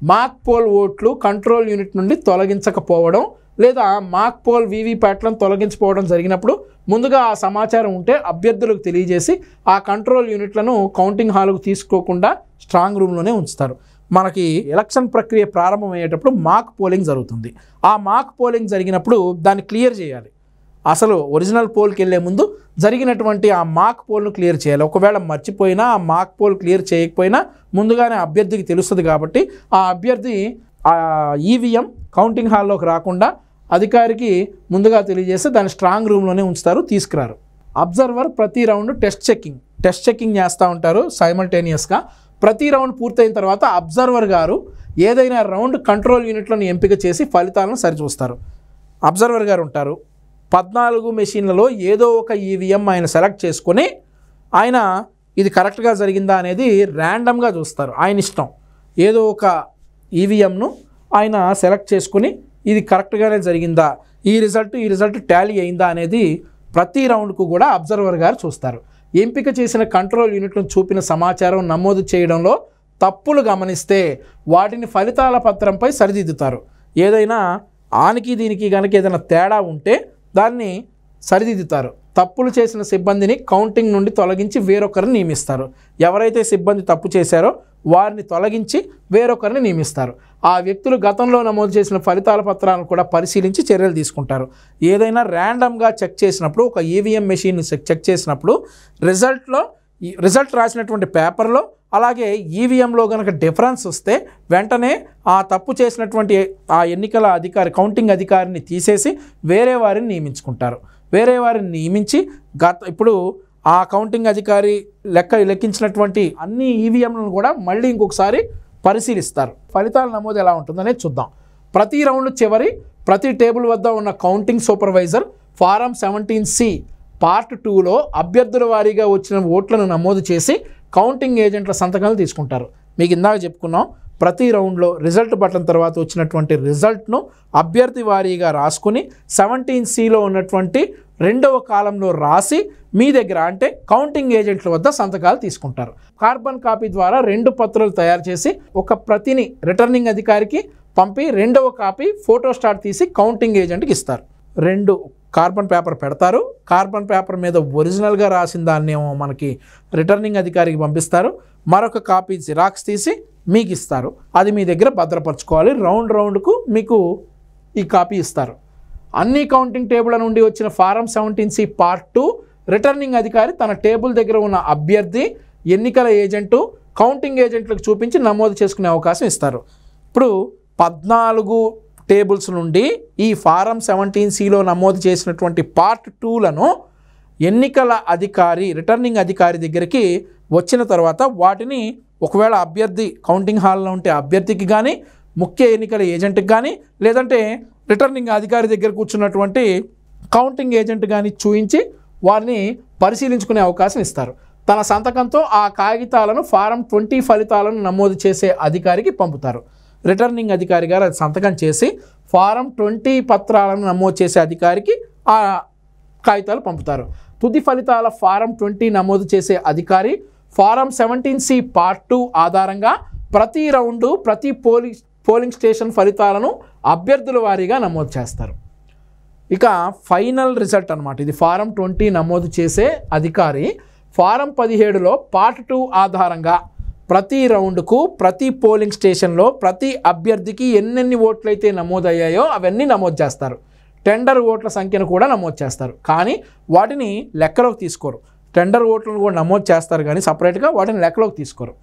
మాక్ పోల్ ఓట్లు కంట్రోల్ యూనిట్ నుండి తొలగించకపోవడం లేదా మాక్ పోల్ వీవీప్యాట్లను తొలగించుకోవడం జరిగినప్పుడు ముందుగా ఆ సమాచారం ఉంటే అభ్యర్థులకు తెలియజేసి ఆ కంట్రోల్ యూనిట్లను కౌంటింగ్ హాల్కు తీసుకోకుండా స్ట్రాంగ్ రూమ్లోనే ఉంచుతారు మనకి ఎలక్షన్ ప్రక్రియ ప్రారంభమయ్యేటప్పుడు మాక్ పోలింగ్ జరుగుతుంది ఆ మాక్ పోలింగ్ జరిగినప్పుడు దాన్ని క్లియర్ చేయాలి అసలు ఒరిజినల్ పోల్కి వెళ్ళే ముందు జరిగినటువంటి ఆ మాక్ పోల్ను క్లియర్ చేయాలి ఒకవేళ మర్చిపోయినా ఆ మాక్ పోల్ క్లియర్ చేయకపోయినా ముందుగానే అభ్యర్థికి తెలుస్తుంది కాబట్టి ఆ అభ్యర్థి ఈవీఎం కౌంటింగ్ హాల్లోకి రాకుండా అధికారికి ముందుగా తెలియజేస్తే దాన్ని స్ట్రాంగ్ రూమ్లోనే ఉంచుతారు తీసుకురారు అబ్జర్వర్ ప్రతి round test checking test checking చేస్తూ ఉంటారు సైమల్టేనియస్గా ప్రతి రౌండ్ పూర్తయిన తర్వాత అబ్జర్వర్ గారు ఏదైనా రౌండ్ కంట్రోల్ యూనిట్లను ఎంపిక చేసి ఫలితాలను సరిచూస్తారు అబ్జర్వర్ గారు ఉంటారు పద్నాలుగు మెషిన్లలో ఏదో ఒక ఈవీఎం e ఆయన సెలెక్ట్ చేసుకొని ఆయన ఇది కరెక్ట్గా జరిగిందా అనేది ర్యాండమ్గా చూస్తారు ఆయన ఇష్టం ఏదో ఒక ఈవీఎంను e ఆయన సెలెక్ట్ చేసుకుని ఇది కరెక్ట్గానే జరిగిందా ఈ రిజల్ట్ ఈ రిజల్ట్ ట్యాలీ అయిందా అనేది ప్రతి రౌండ్కు కూడా అబ్జర్వర్ గారు చూస్తారు ఎంపిక చేసిన కంట్రోల్ యూనిట్ను చూపిన సమాచారం నమోదు చేయడంలో తప్పులు గమనిస్తే వాటిని ఫలితాల పత్రంపై సరిదిద్దుతారు ఏదైనా ఆనికి దీనికి కనుక ఏదైనా తేడా ఉంటే దాన్ని సరిదిద్దుతారు తప్పులు చేసిన సిబ్బందిని కౌంటింగ్ నుండి తొలగించి వేరొకరిని నియమిస్తారు ఎవరైతే సిబ్బంది తప్పు చేశారో వారిని తొలగించి వేరొకరిని నియమిస్తారు ఆ వ్యక్తులు గతంలో నమోదు చేసిన ఫలితాల పత్రాలను కూడా పరిశీలించి చర్యలు తీసుకుంటారు ఏదైనా ర్యాండమ్గా చెక్ చేసినప్పుడు ఒక ఈవీఎం e మెషిన్ని చెక్ చేసినప్పుడు రిజల్ట్లో ఈ రిజల్ట్ రాసినటువంటి పేపర్లో అలాగే ఈవీఎంలో కనుక డిఫరెన్స్ వస్తే వెంటనే ఆ తప్పు చేసినటువంటి ఆ ఎన్నికల అధికారి కౌంటింగ్ అధికారిని తీసేసి వేరే వారిని నియమించుకుంటారు వేరే వారిని నియమించి గత ఇప్పుడు ఆ కౌంటింగ్ అధికారి లెక్క లెక్కించినటువంటి అన్ని ఈవీఎంలను కూడా మళ్ళీ ఇంకొకసారి పరిశీలిస్తారు ఫలితాల నమోదు ఎలా ఉంటుందనే చూద్దాం ప్రతి రౌండ్ చివరి ప్రతి టేబుల్ వద్ద ఉన్న counting supervisor form seventeen C part టూలో అభ్యర్థుల వారీగా వచ్చిన ఓట్లను నమోదు చేసి కౌంటింగ్ ఏజెంట్ల సంతకాలు తీసుకుంటారు మీకు ఇందాక చెప్పుకున్నాం ప్రతి రౌండ్లో రిజల్ట్ బట్టన్ తర్వాత వచ్చినటువంటి రిజల్ట్ను అభ్యర్థి వారీగా రాసుకుని సెవెంటీన్ సిలో ఉన్నటువంటి రెండవ కాలంలో రాసి మీ దగ్గర అంటే కౌంటింగ్ ఏజెంట్ల వద్ద సంతకాలు తీసుకుంటారు కార్బన్ కాపీ ద్వారా రెండు పత్రాలు తయారు చేసి ఒక ప్రతిని రిటర్నింగ్ అధికారికి పంపి రెండవ కాపీ ఫోటో తీసి కౌంటింగ్ ఏజెంట్కి ఇస్తారు రెండు కార్బన్ పేపర్ పెడతారు కార్బన్ పేపర్ మీద ఒరిజినల్గా రాసిన దాన్ని ఏమో మనకి రిటర్నింగ్ అధికారికి పంపిస్తారు మరొక కాపీ జిరాక్స్ తీసి మీకు ఇస్తారు అది మీ దగ్గర భద్రపరచుకోవాలి రౌండ్ రౌండ్కు మీకు ఈ కాపీ ఇస్తారు అన్ని కౌంటింగ్ టేబుల్ నుండి వచ్చిన form seventeen C part two returning అధికారి తన టేబుల్ దగ్గర ఉన్న అభ్యర్థి ఎన్నికల ఏజెంటు కౌంటింగ్ ఏజెంట్లకు చూపించి నమోదు చేసుకునే అవకాశం ఇస్తారు ఇప్పుడు పద్నాలుగు టేబుల్స్ నుండి ఈ ఫారం సెవెంటీన్ సిలో నమోదు చేసినటువంటి పార్ట్ టూలను ఎన్నికల అధికారి రిటర్నింగ్ అధికారి దగ్గరికి వచ్చిన తర్వాత వాటిని ఒకవేళ అభ్యర్థి కౌంటింగ్ హాల్లో ఉంటే అభ్యర్థికి కానీ ముఖ్య ఎన్నికల ఏజెంట్కి కానీ లేదంటే రిటర్నింగ్ అధికారి దగ్గర కూర్చున్నటువంటి కౌంటింగ్ ఏజెంట్ కానీ చూయించి వారిని పరిశీలించుకునే అవకాశం ఇస్తారు తన సంతకంతో ఆ కాగితాలను ఫారం ట్వంటీ ఫలితాలను నమోదు చేసే అధికారికి పంపుతారు రిటర్నింగ్ అధికారి గారు అది సంతకం చేసి ఫారం ట్వంటీ పత్రాలను నమోదు చేసే అధికారికి ఆ కాగితాలు పంపుతారు తుది ఫలితాల ఫారం ట్వంటీ నమోదు చేసే అధికారి form seventeen C part two ఆధారంగా ప్రతి రౌండు ప్రతి పోలింగ్ పోలింగ్ స్టేషన్ ఫలితాలను అభ్యర్థుల వారీగా నమోదు చేస్తారు ఇక ఫైనల్ రిజల్ట్ అనమాట ఇది ఫారం ట్వంటీ నమోదు చేసే అధికారి ఫారం పదిహేడులో పార్ట్ టూ ఆధారంగా ప్రతి రౌండ్కు ప్రతి పోలింగ్ స్టేషన్లో ప్రతి అభ్యర్థికి ఎన్నెన్ని అయితే నమోదయ్యాయో అవన్నీ నమోదు చేస్తారు టెండర్ ఓట్ల సంఖ్యను కూడా నమోదు చేస్తారు కానీ వాటిని లెక్కలోకి తీసుకోరు టెండర్ ఓట్లను కూడా నమోదు చేస్తారు కానీ సపరేట్గా వాటిని లెక్కలోకి తీసుకోరు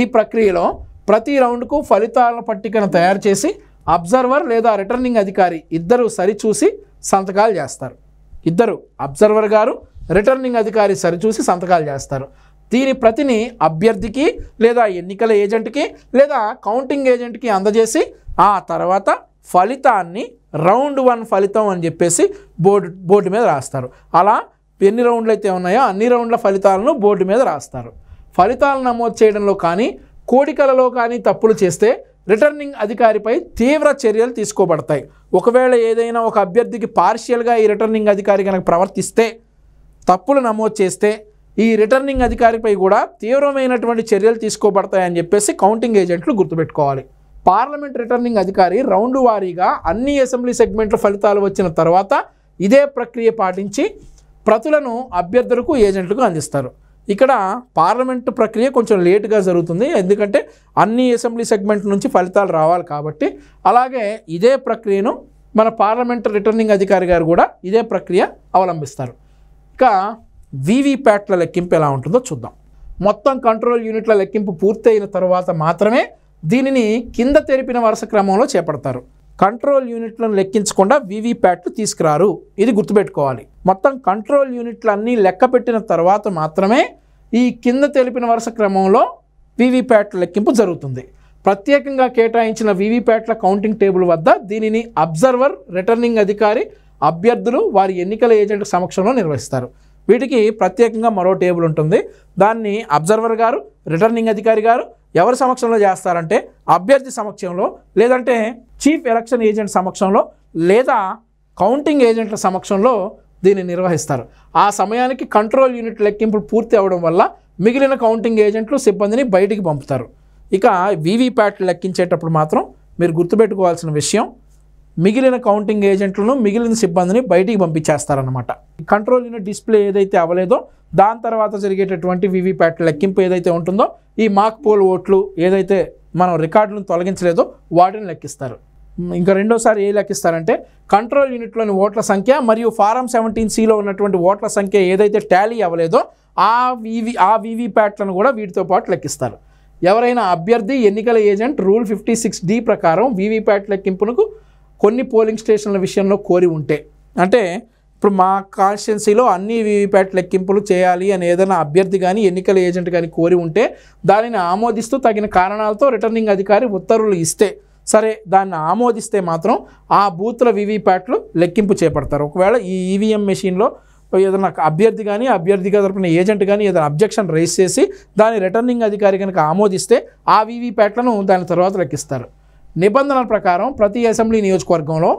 ఈ ప్రక్రియలో ప్రతి రౌండ్కు ఫలితాల పట్టికను తయారు చేసి అబ్జర్వర్ లేదా రిటర్నింగ్ అధికారి ఇద్దరు సరిచూసి సంతకాలు చేస్తారు ఇద్దరు అబ్జర్వర్ గారు రిటర్నింగ్ అధికారి సరిచూసి సంతకాలు చేస్తారు దీని ప్రతిని అభ్యర్థికి లేదా ఎన్నికల ఏజెంట్కి లేదా కౌంటింగ్ ఏజెంట్కి అందజేసి ఆ తర్వాత ఫలితాన్ని రౌండ్ వన్ ఫలితం అని చెప్పేసి బోర్డు బోర్డు మీద రాస్తారు అలా ఎన్ని రౌండ్లు అయితే ఉన్నాయో అన్ని రౌండ్ల ఫలితాలను బోర్డు మీద రాస్తారు ఫలితాలు నమోదు చేయడంలో కానీ కోడికలలో కానీ తప్పులు చేస్తే రిటర్నింగ్ అధికారిపై తీవ్ర చర్యలు తీసుకోబడతాయి ఒకవేళ ఏదైనా ఒక అభ్యర్థికి పార్షియల్గా ఈ రిటర్నింగ్ అధికారి కనుక ప్రవర్తిస్తే తప్పులు నమోదు చేస్తే ఈ రిటర్నింగ్ అధికారిపై కూడా తీవ్రమైనటువంటి చర్యలు తీసుకోబడతాయని చెప్పేసి కౌంటింగ్ ఏజెంట్లు గుర్తుపెట్టుకోవాలి పార్లమెంట్ రిటర్నింగ్ అధికారి రౌండ్ వారీగా అన్ని అసెంబ్లీ సెగ్మెంట్ల ఫలితాలు వచ్చిన తర్వాత ఇదే ప్రక్రియ పాటించి ప్రతులను అభ్యర్థులకు ఏజెంట్లకు అందిస్తారు ఇక్కడ పార్లమెంటు ప్రక్రియ కొంచెం లేటుగా జరుగుతుంది ఎందుకంటే అన్ని అసెంబ్లీ సెగ్మెంట్ నుంచి ఫలితాలు రావాలి కాబట్టి అలాగే ఇదే ప్రక్రియను మన పార్లమెంట్ రిటర్నింగ్ అధికారి గారు కూడా ఇదే ప్రక్రియ అవలంబిస్తారు ఇక ప్యాట్ల లెక్కింపు ఎలా ఉంటుందో చూద్దాం మొత్తం కంట్రోల్ యూనిట్ల లెక్కింపు పూర్తయిన తర్వాత మాత్రమే దీనిని కింద తెలిపిన వరుస క్రమంలో చేపడతారు కంట్రోల్ యూనిట్లను లెక్కించకుండా ప్యాట్లు తీసుకురారు ఇది గుర్తుపెట్టుకోవాలి మొత్తం కంట్రోల్ యూనిట్లన్నీ లెక్క పెట్టిన తర్వాత మాత్రమే ఈ కింద తెలిపిన వరుస క్రమంలో వీవీప్యాట్ల లెక్కింపు జరుగుతుంది ప్రత్యేకంగా కేటాయించిన వీవీప్యాట్ల కౌంటింగ్ టేబుల్ వద్ద దీనిని అబ్జర్వర్ రిటర్నింగ్ అధికారి అభ్యర్థులు వారి ఎన్నికల ఏజెంట్ సమక్షంలో నిర్వహిస్తారు వీటికి ప్రత్యేకంగా మరో టేబుల్ ఉంటుంది దాన్ని అబ్జర్వర్ గారు రిటర్నింగ్ అధికారి గారు ఎవరి సమక్షంలో చేస్తారంటే అభ్యర్థి సమక్షంలో లేదంటే చీఫ్ ఎలక్షన్ ఏజెంట్ సమక్షంలో లేదా కౌంటింగ్ ఏజెంట్ల సమక్షంలో దీన్ని నిర్వహిస్తారు ఆ సమయానికి కంట్రోల్ యూనిట్ లెక్కింపులు పూర్తి అవ్వడం వల్ల మిగిలిన కౌంటింగ్ ఏజెంట్లు సిబ్బందిని బయటికి పంపుతారు ఇక వీవీప్యాట్లు లెక్కించేటప్పుడు మాత్రం మీరు గుర్తుపెట్టుకోవాల్సిన విషయం మిగిలిన కౌంటింగ్ ఏజెంట్లను మిగిలిన సిబ్బందిని బయటికి పంపించేస్తారనమాట కంట్రోల్ యూనిట్ డిస్ప్లే ఏదైతే అవ్వలేదో దాని తర్వాత జరిగేటటువంటి వీవీప్యాట్ లెక్కింపు ఏదైతే ఉంటుందో ఈ మాక్ పోల్ ఓట్లు ఏదైతే మనం రికార్డులను తొలగించలేదో వాటిని లెక్కిస్తారు ఇంకా రెండోసారి ఏ లెక్కిస్తారంటే కంట్రోల్ యూనిట్లోని ఓట్ల సంఖ్య మరియు ఫారం సెవెంటీన్ సిలో ఉన్నటువంటి ఓట్ల సంఖ్య ఏదైతే టాలీ అవ్వలేదో ఆ వీవీ ఆ వీవీప్యాట్లను కూడా వీటితో పాటు లెక్కిస్తారు ఎవరైనా అభ్యర్థి ఎన్నికల agent rule fifty six D ప్రకారం వీవీప్యాట్ లెక్కింపునకు కొన్ని పోలింగ్ స్టేషన్ల విషయంలో కోరి ఉంటే అంటే ఇప్పుడు మా కాన్స్టిట్యున్సీలో అన్ని వీవీప్యాట్ లెక్కింపులు చేయాలి అని ఏదైనా అభ్యర్థి కానీ ఎన్నికల ఏజెంట్ కానీ కోరి ఉంటే దానిని ఆమోదిస్తూ తగిన కారణాలతో రిటర్నింగ్ అధికారి ఉత్తర్వులు ఇస్తే సరే దాన్ని ఆమోదిస్తే మాత్రం ఆ బూత్ల వీవీప్యాట్లు లెక్కింపు చేపడతారు ఒకవేళ ఈ ఈవీఎం మెషిన్లో ఏదైనా అభ్యర్థి కానీ అభ్యర్థిగా తరపున ఏజెంట్ కానీ ఏదైనా అబ్జెక్షన్ రైస్ చేసి దాన్ని రిటర్నింగ్ అధికారి కనుక ఆమోదిస్తే ఆ వీవీప్యాట్లను దాని తర్వాత లెక్కిస్తారు నిబంధనల ప్రకారం ప్రతి అసెంబ్లీ నియోజకవర్గంలో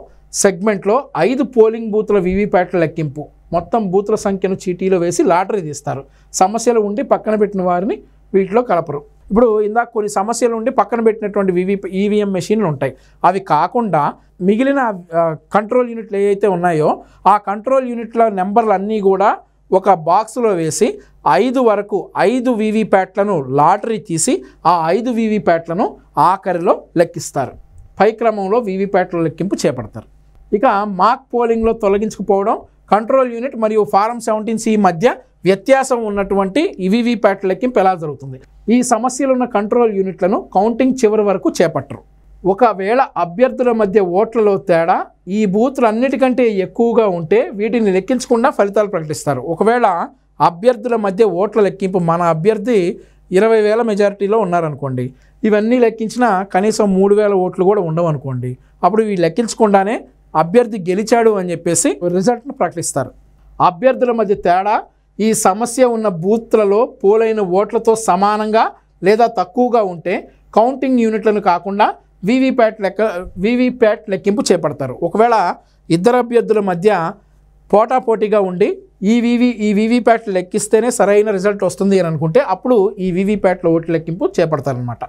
సెగ్మెంట్లో ఐదు పోలింగ్ బూత్ల వీవీప్యాట్ల లెక్కింపు మొత్తం బూత్ల సంఖ్యను చీటీలో వేసి లాటరీ తీస్తారు సమస్యలు ఉండి పక్కన పెట్టిన వారిని వీటిలో కలపరు ఇప్పుడు ఇందాక కొన్ని సమస్యలు ఉండి పక్కన పెట్టినటువంటి వివి ఈవీఎం మెషిన్లు ఉంటాయి అవి కాకుండా మిగిలిన కంట్రోల్ యూనిట్లు ఏవైతే ఉన్నాయో ఆ కంట్రోల్ యూనిట్ల నెంబర్లు అన్నీ కూడా ఒక బాక్స్లో వేసి ఐదు వరకు ఐదు ప్యాట్లను లాటరీ తీసి ఆ ఐదు ప్యాట్లను ఆఖరిలో లెక్కిస్తారు పై క్రమంలో ప్యాట్ల లెక్కింపు చేపడతారు ఇక మాక్ పోలింగ్లో తొలగించుకుపోవడం కంట్రోల్ యూనిట్ మరియు ఫారం సెవెంటీన్ సి మధ్య వ్యత్యాసం ఉన్నటువంటి ప్యాట్ల లెక్కింపు ఎలా జరుగుతుంది ఈ సమస్యలున్న కంట్రోల్ యూనిట్లను కౌంటింగ్ చివరి వరకు చేపట్టరు ఒకవేళ అభ్యర్థుల మధ్య ఓట్లలో తేడా ఈ అన్నిటికంటే ఎక్కువగా ఉంటే వీటిని లెక్కించకుండా ఫలితాలు ప్రకటిస్తారు ఒకవేళ అభ్యర్థుల మధ్య ఓట్ల లెక్కింపు మన అభ్యర్థి ఇరవై వేల మెజారిటీలో ఉన్నారనుకోండి ఇవన్నీ లెక్కించినా కనీసం మూడు వేల ఓట్లు కూడా ఉండవు అనుకోండి అప్పుడు ఇవి లెక్కించకుండానే అభ్యర్థి గెలిచాడు అని చెప్పేసి రిజల్ట్ను ప్రకటిస్తారు అభ్యర్థుల మధ్య తేడా ఈ సమస్య ఉన్న బూత్లలో పోలైన ఓట్లతో సమానంగా లేదా తక్కువగా ఉంటే కౌంటింగ్ యూనిట్లను కాకుండా వీవీప్యాట్ లెక్క వీవీప్యాట్ లెక్కింపు చేపడతారు ఒకవేళ ఇద్దరు అభ్యర్థుల మధ్య పోటాపోటీగా ఉండి ఈ వివి ఈ వీవీప్యాట్ లెక్కిస్తేనే సరైన రిజల్ట్ వస్తుంది అని అనుకుంటే అప్పుడు ఈ వివిప్యాట్ల ఓట్ల లెక్కింపు చేపడతారనమాట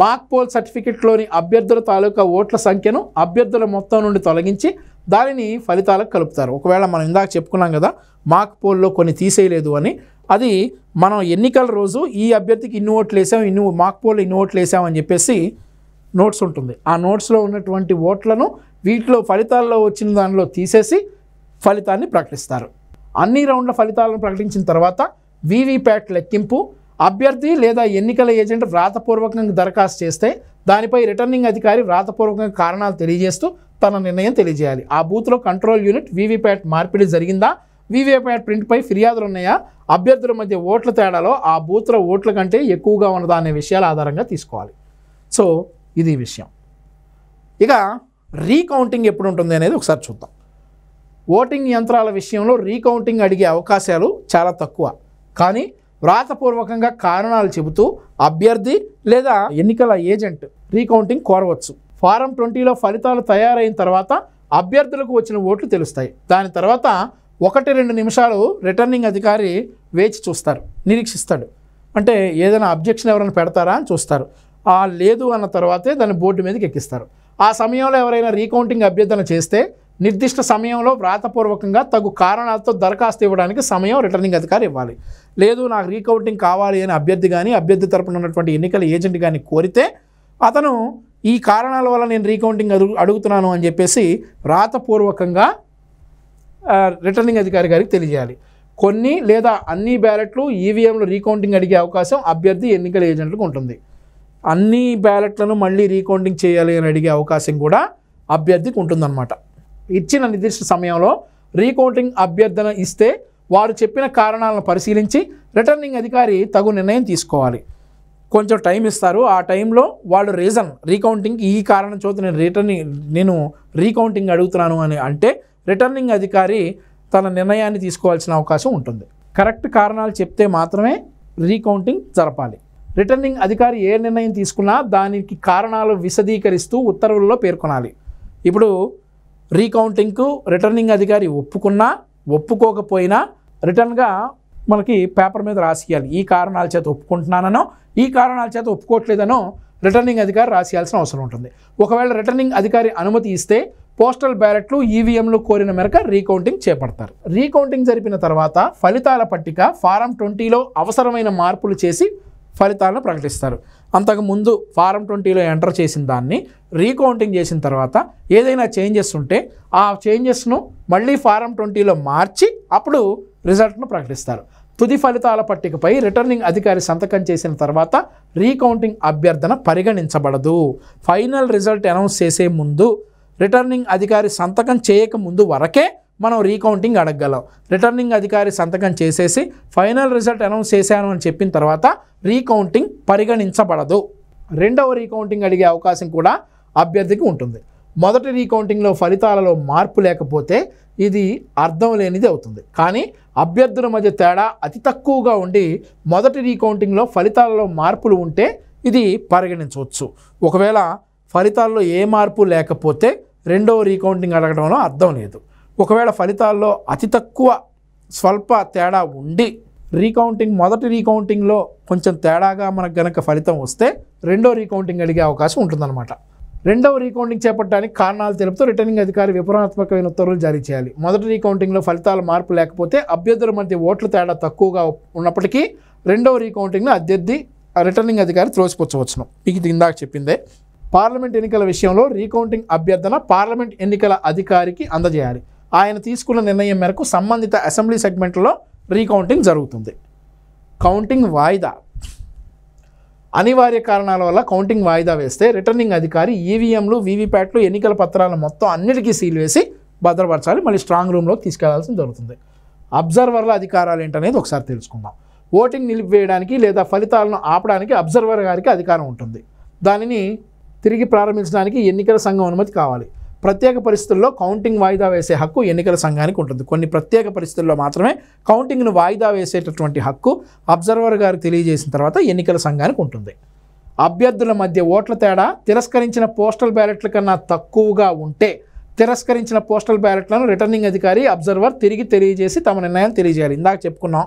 మార్క్ పోల్ సర్టిఫికెట్లోని అభ్యర్థుల తాలూకా ఓట్ల సంఖ్యను అభ్యర్థుల మొత్తం నుండి తొలగించి దానిని ఫలితాలకు కలుపుతారు ఒకవేళ మనం ఇందాక చెప్పుకున్నాం కదా మార్క్ పోల్లో కొన్ని తీసేయలేదు అని అది మనం ఎన్నికల రోజు ఈ అభ్యర్థికి ఇన్ని ఓట్లు వేసాం ఇన్ని మార్క్ పోల్లో ఇన్ని ఓట్లు వేసామని చెప్పేసి నోట్స్ ఉంటుంది ఆ నోట్స్లో ఉన్నటువంటి ఓట్లను వీటిలో ఫలితాల్లో వచ్చిన దానిలో తీసేసి ఫలితాన్ని ప్రకటిస్తారు అన్ని రౌండ్ల ఫలితాలను ప్రకటించిన తర్వాత వీవీప్యాట్ లెక్కింపు అభ్యర్థి లేదా ఎన్నికల ఏజెంట్ వ్రాతపూర్వకంగా దరఖాస్తు చేస్తే దానిపై రిటర్నింగ్ అధికారి వ్రాతపూర్వకంగా కారణాలు తెలియజేస్తూ తన నిర్ణయం తెలియజేయాలి ఆ బూత్లో కంట్రోల్ యూనిట్ వీవీప్యాట్ మార్పిడి జరిగిందా వీవీప్యాట్ ప్రింట్పై ఫిర్యాదులు ఉన్నాయా అభ్యర్థుల మధ్య ఓట్ల తేడాలో ఆ బూత్ల ఓట్ల కంటే ఎక్కువగా ఉన్నదా అనే విషయాల ఆధారంగా తీసుకోవాలి సో ఇది విషయం ఇక రీకౌంటింగ్ ఎప్పుడు ఉంటుంది అనేది ఒకసారి చూద్దాం ఓటింగ్ యంత్రాల విషయంలో రీకౌంటింగ్ అడిగే అవకాశాలు చాలా తక్కువ కానీ వ్రాతపూర్వకంగా కారణాలు చెబుతూ అభ్యర్థి లేదా ఎన్నికల ఏజెంట్ రీకౌంటింగ్ కోరవచ్చు ఫారం ట్వంటీలో ఫలితాలు తయారైన తర్వాత అభ్యర్థులకు వచ్చిన ఓట్లు తెలుస్తాయి దాని తర్వాత ఒకటి రెండు నిమిషాలు రిటర్నింగ్ అధికారి వేచి చూస్తారు నిరీక్షిస్తాడు అంటే ఏదైనా అబ్జెక్షన్ ఎవరైనా పెడతారా అని చూస్తారు ఆ లేదు అన్న తర్వాతే దాన్ని బోర్డు మీదకి ఎక్కిస్తారు ఆ సమయంలో ఎవరైనా రీకౌంటింగ్ అభ్యర్థన చేస్తే నిర్దిష్ట సమయంలో వ్రాతపూర్వకంగా తగు కారణాలతో దరఖాస్తు ఇవ్వడానికి సమయం రిటర్నింగ్ అధికారి ఇవ్వాలి లేదు నాకు రీకౌంటింగ్ కావాలి అని అభ్యర్థి కానీ అభ్యర్థి తరపున ఉన్నటువంటి ఎన్నికల ఏజెంట్ కానీ కోరితే అతను ఈ కారణాల వల్ల నేను రీకౌంటింగ్ అడుగు అడుగుతున్నాను అని చెప్పేసి వ్రాతపూర్వకంగా రిటర్నింగ్ అధికారి గారికి తెలియజేయాలి కొన్ని లేదా అన్ని బ్యాలెట్లు ఈవీఎంలు రీకౌంటింగ్ అడిగే అవకాశం అభ్యర్థి ఎన్నికల ఏజెంట్లకు ఉంటుంది అన్ని బ్యాలెట్లను మళ్ళీ రీకౌంటింగ్ చేయాలి అని అడిగే అవకాశం కూడా అభ్యర్థికి ఉంటుందన్నమాట ఇచ్చిన నిర్దిష్ట సమయంలో రీకౌంటింగ్ అభ్యర్థన ఇస్తే వారు చెప్పిన కారణాలను పరిశీలించి రిటర్నింగ్ అధికారి తగు నిర్ణయం తీసుకోవాలి కొంచెం టైం ఇస్తారు ఆ టైంలో వాళ్ళు రీజన్ రీకౌంటింగ్ ఈ కారణం చోత నేను రిటర్నింగ్ నేను రీకౌంటింగ్ అడుగుతున్నాను అని అంటే రిటర్నింగ్ అధికారి తన నిర్ణయాన్ని తీసుకోవాల్సిన అవకాశం ఉంటుంది కరెక్ట్ కారణాలు చెప్తే మాత్రమే రీకౌంటింగ్ జరపాలి రిటర్నింగ్ అధికారి ఏ నిర్ణయం తీసుకున్నా దానికి కారణాలు విశదీకరిస్తూ ఉత్తర్వుల్లో పేర్కొనాలి ఇప్పుడు రీకౌంటింగ్కు రిటర్నింగ్ అధికారి ఒప్పుకున్నా ఒప్పుకోకపోయినా రిటర్న్గా మనకి పేపర్ మీద రాసియాలి ఈ కారణాల చేత ఒప్పుకుంటున్నానో ఈ కారణాల చేత ఒప్పుకోవట్లేదనో రిటర్నింగ్ అధికారి రాసియాల్సిన అవసరం ఉంటుంది ఒకవేళ రిటర్నింగ్ అధికారి అనుమతి ఇస్తే పోస్టల్ బ్యాలెట్లు ఈవీఎంలు కోరిన మేరకు రీకౌంటింగ్ చేపడతారు రీకౌంటింగ్ జరిపిన తర్వాత ఫలితాల పట్టిక ఫారం ట్వంటీలో అవసరమైన మార్పులు చేసి ఫలితాలను ప్రకటిస్తారు అంతకుముందు ఫారం ట్వంటీలో ఎంటర్ చేసిన దాన్ని రీకౌంటింగ్ చేసిన తర్వాత ఏదైనా చేంజెస్ ఉంటే ఆ చేంజెస్ను మళ్ళీ ఫారం ట్వంటీలో మార్చి అప్పుడు రిజల్ట్ను ప్రకటిస్తారు తుది ఫలితాల పట్టికపై రిటర్నింగ్ అధికారి సంతకం చేసిన తర్వాత రీకౌంటింగ్ అభ్యర్థన పరిగణించబడదు ఫైనల్ రిజల్ట్ అనౌన్స్ చేసే ముందు రిటర్నింగ్ అధికారి సంతకం చేయక ముందు వరకే మనం రీకౌంటింగ్ అడగగలం రిటర్నింగ్ అధికారి సంతకం చేసేసి ఫైనల్ రిజల్ట్ అనౌన్స్ చేశాను అని చెప్పిన తర్వాత రీకౌంటింగ్ పరిగణించబడదు రెండవ రీకౌంటింగ్ అడిగే అవకాశం కూడా అభ్యర్థికి ఉంటుంది మొదటి రీకౌంటింగ్లో ఫలితాలలో మార్పు లేకపోతే ఇది అర్థం లేనిది అవుతుంది కానీ అభ్యర్థుల మధ్య తేడా అతి తక్కువగా ఉండి మొదటి రీకౌంటింగ్లో ఫలితాలలో మార్పులు ఉంటే ఇది పరిగణించవచ్చు ఒకవేళ ఫలితాల్లో ఏ మార్పు లేకపోతే రెండవ రీకౌంటింగ్ అడగడంలో అర్థం లేదు ఒకవేళ ఫలితాల్లో అతి తక్కువ స్వల్ప తేడా ఉండి రీకౌంటింగ్ మొదటి రీకౌంటింగ్లో కొంచెం తేడాగా మనకు గనక ఫలితం వస్తే రెండో రీకౌంటింగ్ అడిగే అవకాశం ఉంటుందన్నమాట రెండవ రీకౌంటింగ్ చేపట్టడానికి కారణాలు తెలుపుతూ రిటర్నింగ్ అధికారి విపరణాత్మకమైన ఉత్తర్వులు జారీ చేయాలి మొదటి రీకౌంటింగ్లో ఫలితాల మార్పు లేకపోతే అభ్యర్థుల మధ్య ఓట్ల తేడా తక్కువగా ఉన్నప్పటికీ రెండవ రీకౌంటింగ్లో అభ్యర్థి రిటర్నింగ్ అధికారి త్రోసిపుచ్చవచ్చును మీకు ఇందాక చెప్పిందే పార్లమెంట్ ఎన్నికల విషయంలో రీకౌంటింగ్ అభ్యర్థన పార్లమెంట్ ఎన్నికల అధికారికి అందజేయాలి ఆయన తీసుకున్న నిర్ణయం మేరకు సంబంధిత అసెంబ్లీ సెగ్మెంట్లో రీకౌంటింగ్ జరుగుతుంది కౌంటింగ్ వాయిదా అనివార్య కారణాల వల్ల కౌంటింగ్ వాయిదా వేస్తే రిటర్నింగ్ అధికారి ఈవీఎంలు వీవీప్యాట్లు ఎన్నికల పత్రాల మొత్తం అన్నిటికీ సీల్ వేసి భద్రపరచాలి మళ్ళీ స్ట్రాంగ్ రూమ్లోకి తీసుకెళ్లాల్సి జరుగుతుంది అబ్జర్వర్ల అధికారాలు ఏంటనేది ఒకసారి తెలుసుకుందాం ఓటింగ్ నిలిపివేయడానికి లేదా ఫలితాలను ఆపడానికి అబ్జర్వర్ గారికి అధికారం ఉంటుంది దానిని తిరిగి ప్రారంభించడానికి ఎన్నికల సంఘం అనుమతి కావాలి ప్రత్యేక పరిస్థితుల్లో కౌంటింగ్ వాయిదా వేసే హక్కు ఎన్నికల సంఘానికి ఉంటుంది కొన్ని ప్రత్యేక పరిస్థితుల్లో మాత్రమే కౌంటింగ్ను వాయిదా వేసేటటువంటి హక్కు అబ్జర్వర్ గారు తెలియజేసిన తర్వాత ఎన్నికల సంఘానికి ఉంటుంది అభ్యర్థుల మధ్య ఓట్ల తేడా తిరస్కరించిన పోస్టల్ బ్యాలెట్ల కన్నా తక్కువగా ఉంటే తిరస్కరించిన పోస్టల్ బ్యాలెట్లను రిటర్నింగ్ అధికారి అబ్జర్వర్ తిరిగి తెలియజేసి తమ నిర్ణయం తెలియజేయాలి ఇందాక చెప్పుకున్నాం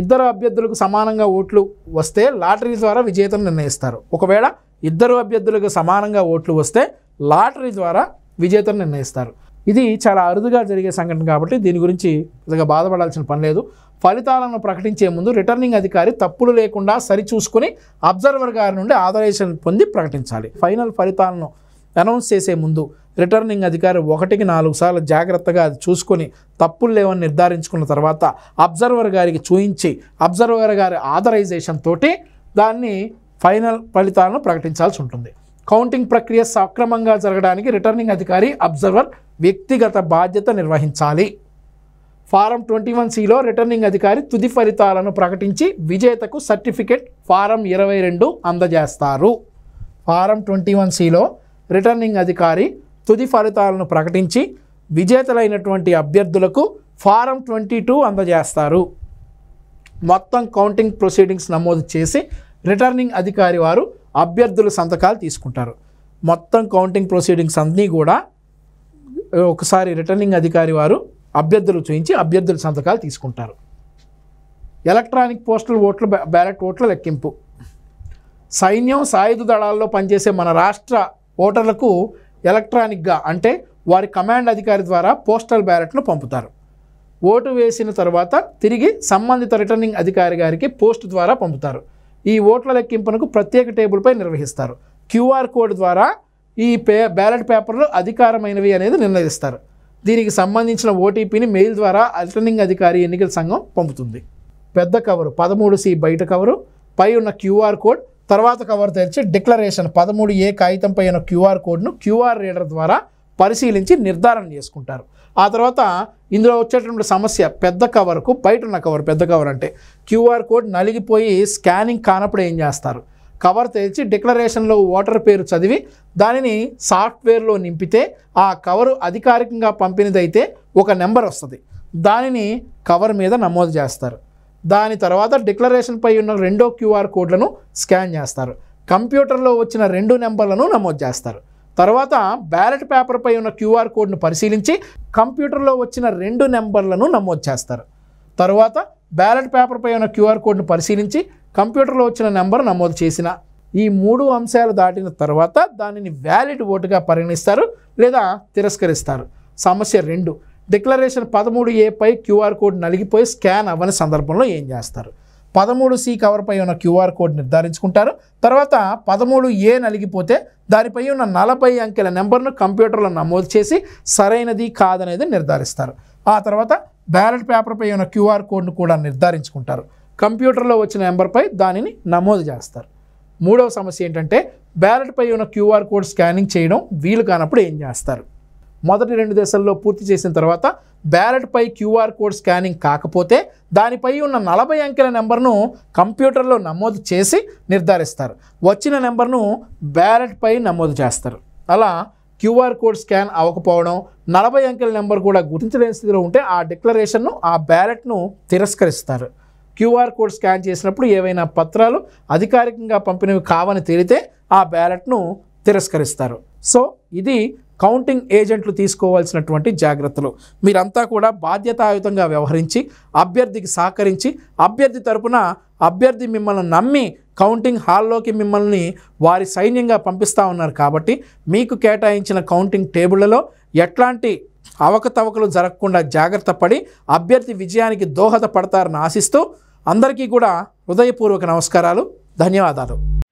ఇద్దరు అభ్యర్థులకు సమానంగా ఓట్లు వస్తే లాటరీ ద్వారా విజేతను నిర్ణయిస్తారు ఒకవేళ ఇద్దరు అభ్యర్థులకు సమానంగా ఓట్లు వస్తే లాటరీ ద్వారా విజేతను నిర్ణయిస్తారు ఇది చాలా అరుదుగా జరిగే సంఘటన కాబట్టి దీని గురించి పెద్దగా బాధపడాల్సిన పని లేదు ఫలితాలను ప్రకటించే ముందు రిటర్నింగ్ అధికారి తప్పులు లేకుండా సరిచూసుకుని అబ్జర్వర్ గారి నుండి ఆదరేషన్ పొంది ప్రకటించాలి ఫైనల్ ఫలితాలను అనౌన్స్ చేసే ముందు రిటర్నింగ్ అధికారి ఒకటికి నాలుగు సార్లు జాగ్రత్తగా అది చూసుకొని తప్పులు లేవని నిర్ధారించుకున్న తర్వాత అబ్జర్వర్ గారికి చూయించి అబ్జర్వర్ గారి ఆథరైజేషన్ తోటి దాన్ని ఫైనల్ ఫలితాలను ప్రకటించాల్సి ఉంటుంది కౌంటింగ్ ప్రక్రియ సక్రమంగా జరగడానికి రిటర్నింగ్ అధికారి అబ్జర్వర్ వ్యక్తిగత బాధ్యత నిర్వహించాలి ఫారం ట్వంటీ వన్ సిలో రిటర్నింగ్ అధికారి తుది ఫలితాలను ప్రకటించి విజేతకు సర్టిఫికెట్ ఫారం ఇరవై రెండు అందజేస్తారు ఫారం ట్వంటీ వన్ సిలో రిటర్నింగ్ అధికారి తుది ఫలితాలను ప్రకటించి విజేతలైనటువంటి అభ్యర్థులకు ఫారం ట్వంటీ టూ అందజేస్తారు మొత్తం కౌంటింగ్ ప్రొసీడింగ్స్ నమోదు చేసి రిటర్నింగ్ అధికారి వారు అభ్యర్థుల సంతకాలు తీసుకుంటారు మొత్తం కౌంటింగ్ ప్రొసీడింగ్స్ అన్నీ కూడా ఒకసారి రిటర్నింగ్ అధికారి వారు అభ్యర్థులు చూయించి అభ్యర్థుల సంతకాలు తీసుకుంటారు ఎలక్ట్రానిక్ పోస్టల్ ఓట్లు బ్యాలెట్ ఓట్ల లెక్కింపు సైన్యం సాయుధ దళాల్లో పనిచేసే మన రాష్ట్ర ఓటర్లకు ఎలక్ట్రానిక్గా అంటే వారి కమాండ్ అధికారి ద్వారా పోస్టల్ బ్యాలెట్లు పంపుతారు ఓటు వేసిన తర్వాత తిరిగి సంబంధిత రిటర్నింగ్ అధికారి గారికి పోస్ట్ ద్వారా పంపుతారు ఈ ఓట్ల లెక్కింపునకు ప్రత్యేక టేబుల్పై నిర్వహిస్తారు క్యూఆర్ కోడ్ ద్వారా ఈ పే బ్యాలెట్ పేపర్లు అధికారమైనవి అనేది నిర్ణయిస్తారు దీనికి సంబంధించిన ఓటీపీని మెయిల్ ద్వారా రిటర్నింగ్ అధికారి ఎన్నికల సంఘం పంపుతుంది పెద్ద కవరు పదమూడు సి బయట కవరు పై ఉన్న క్యూఆర్ కోడ్ తర్వాత కవర్ తెరిచి డిక్లరేషన్ పదమూడు ఏ కాగితంపై ఉన్న క్యూఆర్ కోడ్ను క్యూఆర్ రీడర్ ద్వారా పరిశీలించి నిర్ధారణ చేసుకుంటారు ఆ తర్వాత ఇందులో వచ్చేటటువంటి సమస్య పెద్ద కవర్కు బయట ఉన్న కవర్ పెద్ద కవర్ అంటే క్యూఆర్ కోడ్ నలిగిపోయి స్కానింగ్ కానప్పుడు ఏం చేస్తారు కవర్ తెరిచి డిక్లరేషన్లో ఓటర్ పేరు చదివి దానిని సాఫ్ట్వేర్లో నింపితే ఆ కవరు అధికారికంగా పంపినదైతే ఒక నెంబర్ వస్తుంది దానిని కవర్ మీద నమోదు చేస్తారు దాని తర్వాత డిక్లరేషన్పై ఉన్న రెండో క్యూఆర్ కోడ్లను స్కాన్ చేస్తారు కంప్యూటర్లో వచ్చిన రెండు నెంబర్లను నమోదు చేస్తారు తర్వాత బ్యాలెట్ పేపర్పై ఉన్న క్యూఆర్ కోడ్ను పరిశీలించి కంప్యూటర్లో వచ్చిన రెండు నెంబర్లను నమోదు చేస్తారు తర్వాత బ్యాలెట్ పేపర్పై ఉన్న క్యూఆర్ కోడ్ను పరిశీలించి కంప్యూటర్లో వచ్చిన నెంబర్ నమోదు చేసిన ఈ మూడు అంశాలు దాటిన తర్వాత దానిని వ్యాలిడ్ ఓటుగా పరిగణిస్తారు లేదా తిరస్కరిస్తారు సమస్య రెండు డిక్లరేషన్ పదమూడు ఏపై క్యూఆర్ కోడ్ నలిగిపోయి స్కాన్ అవ్వని సందర్భంలో ఏం చేస్తారు పదమూడు సి కవర్పై ఉన్న క్యూఆర్ కోడ్ నిర్ధారించుకుంటారు తర్వాత పదమూడు ఏ నలిగిపోతే దానిపై ఉన్న నలభై అంకెల నెంబర్ను కంప్యూటర్లో నమోదు చేసి సరైనది కాదనేది నిర్ధారిస్తారు ఆ తర్వాత బ్యాలెట్ పేపర్పై ఉన్న క్యూఆర్ కోడ్ను కూడా నిర్ధారించుకుంటారు కంప్యూటర్లో వచ్చిన నెంబర్పై దానిని నమోదు చేస్తారు మూడవ సమస్య ఏంటంటే బ్యాలెట్పై ఉన్న క్యూఆర్ కోడ్ స్కానింగ్ చేయడం వీలు కానప్పుడు ఏం చేస్తారు మొదటి రెండు దశల్లో పూర్తి చేసిన తర్వాత బ్యాలెట్పై క్యూఆర్ కోడ్ స్కానింగ్ కాకపోతే దానిపై ఉన్న నలభై అంకెల నెంబర్ను కంప్యూటర్లో నమోదు చేసి నిర్ధారిస్తారు వచ్చిన నెంబర్ను బ్యాలెట్పై నమోదు చేస్తారు అలా క్యూఆర్ కోడ్ స్కాన్ అవ్వకపోవడం నలభై అంకెల నెంబర్ కూడా గుర్తించలేని స్థితిలో ఉంటే ఆ డిక్లరేషన్ను ఆ బ్యాలెట్ను తిరస్కరిస్తారు క్యూఆర్ కోడ్ స్కాన్ చేసినప్పుడు ఏవైనా పత్రాలు అధికారికంగా పంపినవి కావని తేలితే ఆ బ్యాలెట్ను తిరస్కరిస్తారు సో ఇది కౌంటింగ్ ఏజెంట్లు తీసుకోవాల్సినటువంటి జాగ్రత్తలు మీరంతా కూడా బాధ్యతాయుతంగా వ్యవహరించి అభ్యర్థికి సహకరించి అభ్యర్థి తరపున అభ్యర్థి మిమ్మల్ని నమ్మి కౌంటింగ్ హాల్లోకి మిమ్మల్ని వారి సైన్యంగా పంపిస్తూ ఉన్నారు కాబట్టి మీకు కేటాయించిన కౌంటింగ్ టేబుళ్లలో ఎట్లాంటి అవకతవకలు జరగకుండా జాగ్రత్త పడి అభ్యర్థి విజయానికి దోహదపడతారని ఆశిస్తూ అందరికీ కూడా హృదయపూర్వక నమస్కారాలు ధన్యవాదాలు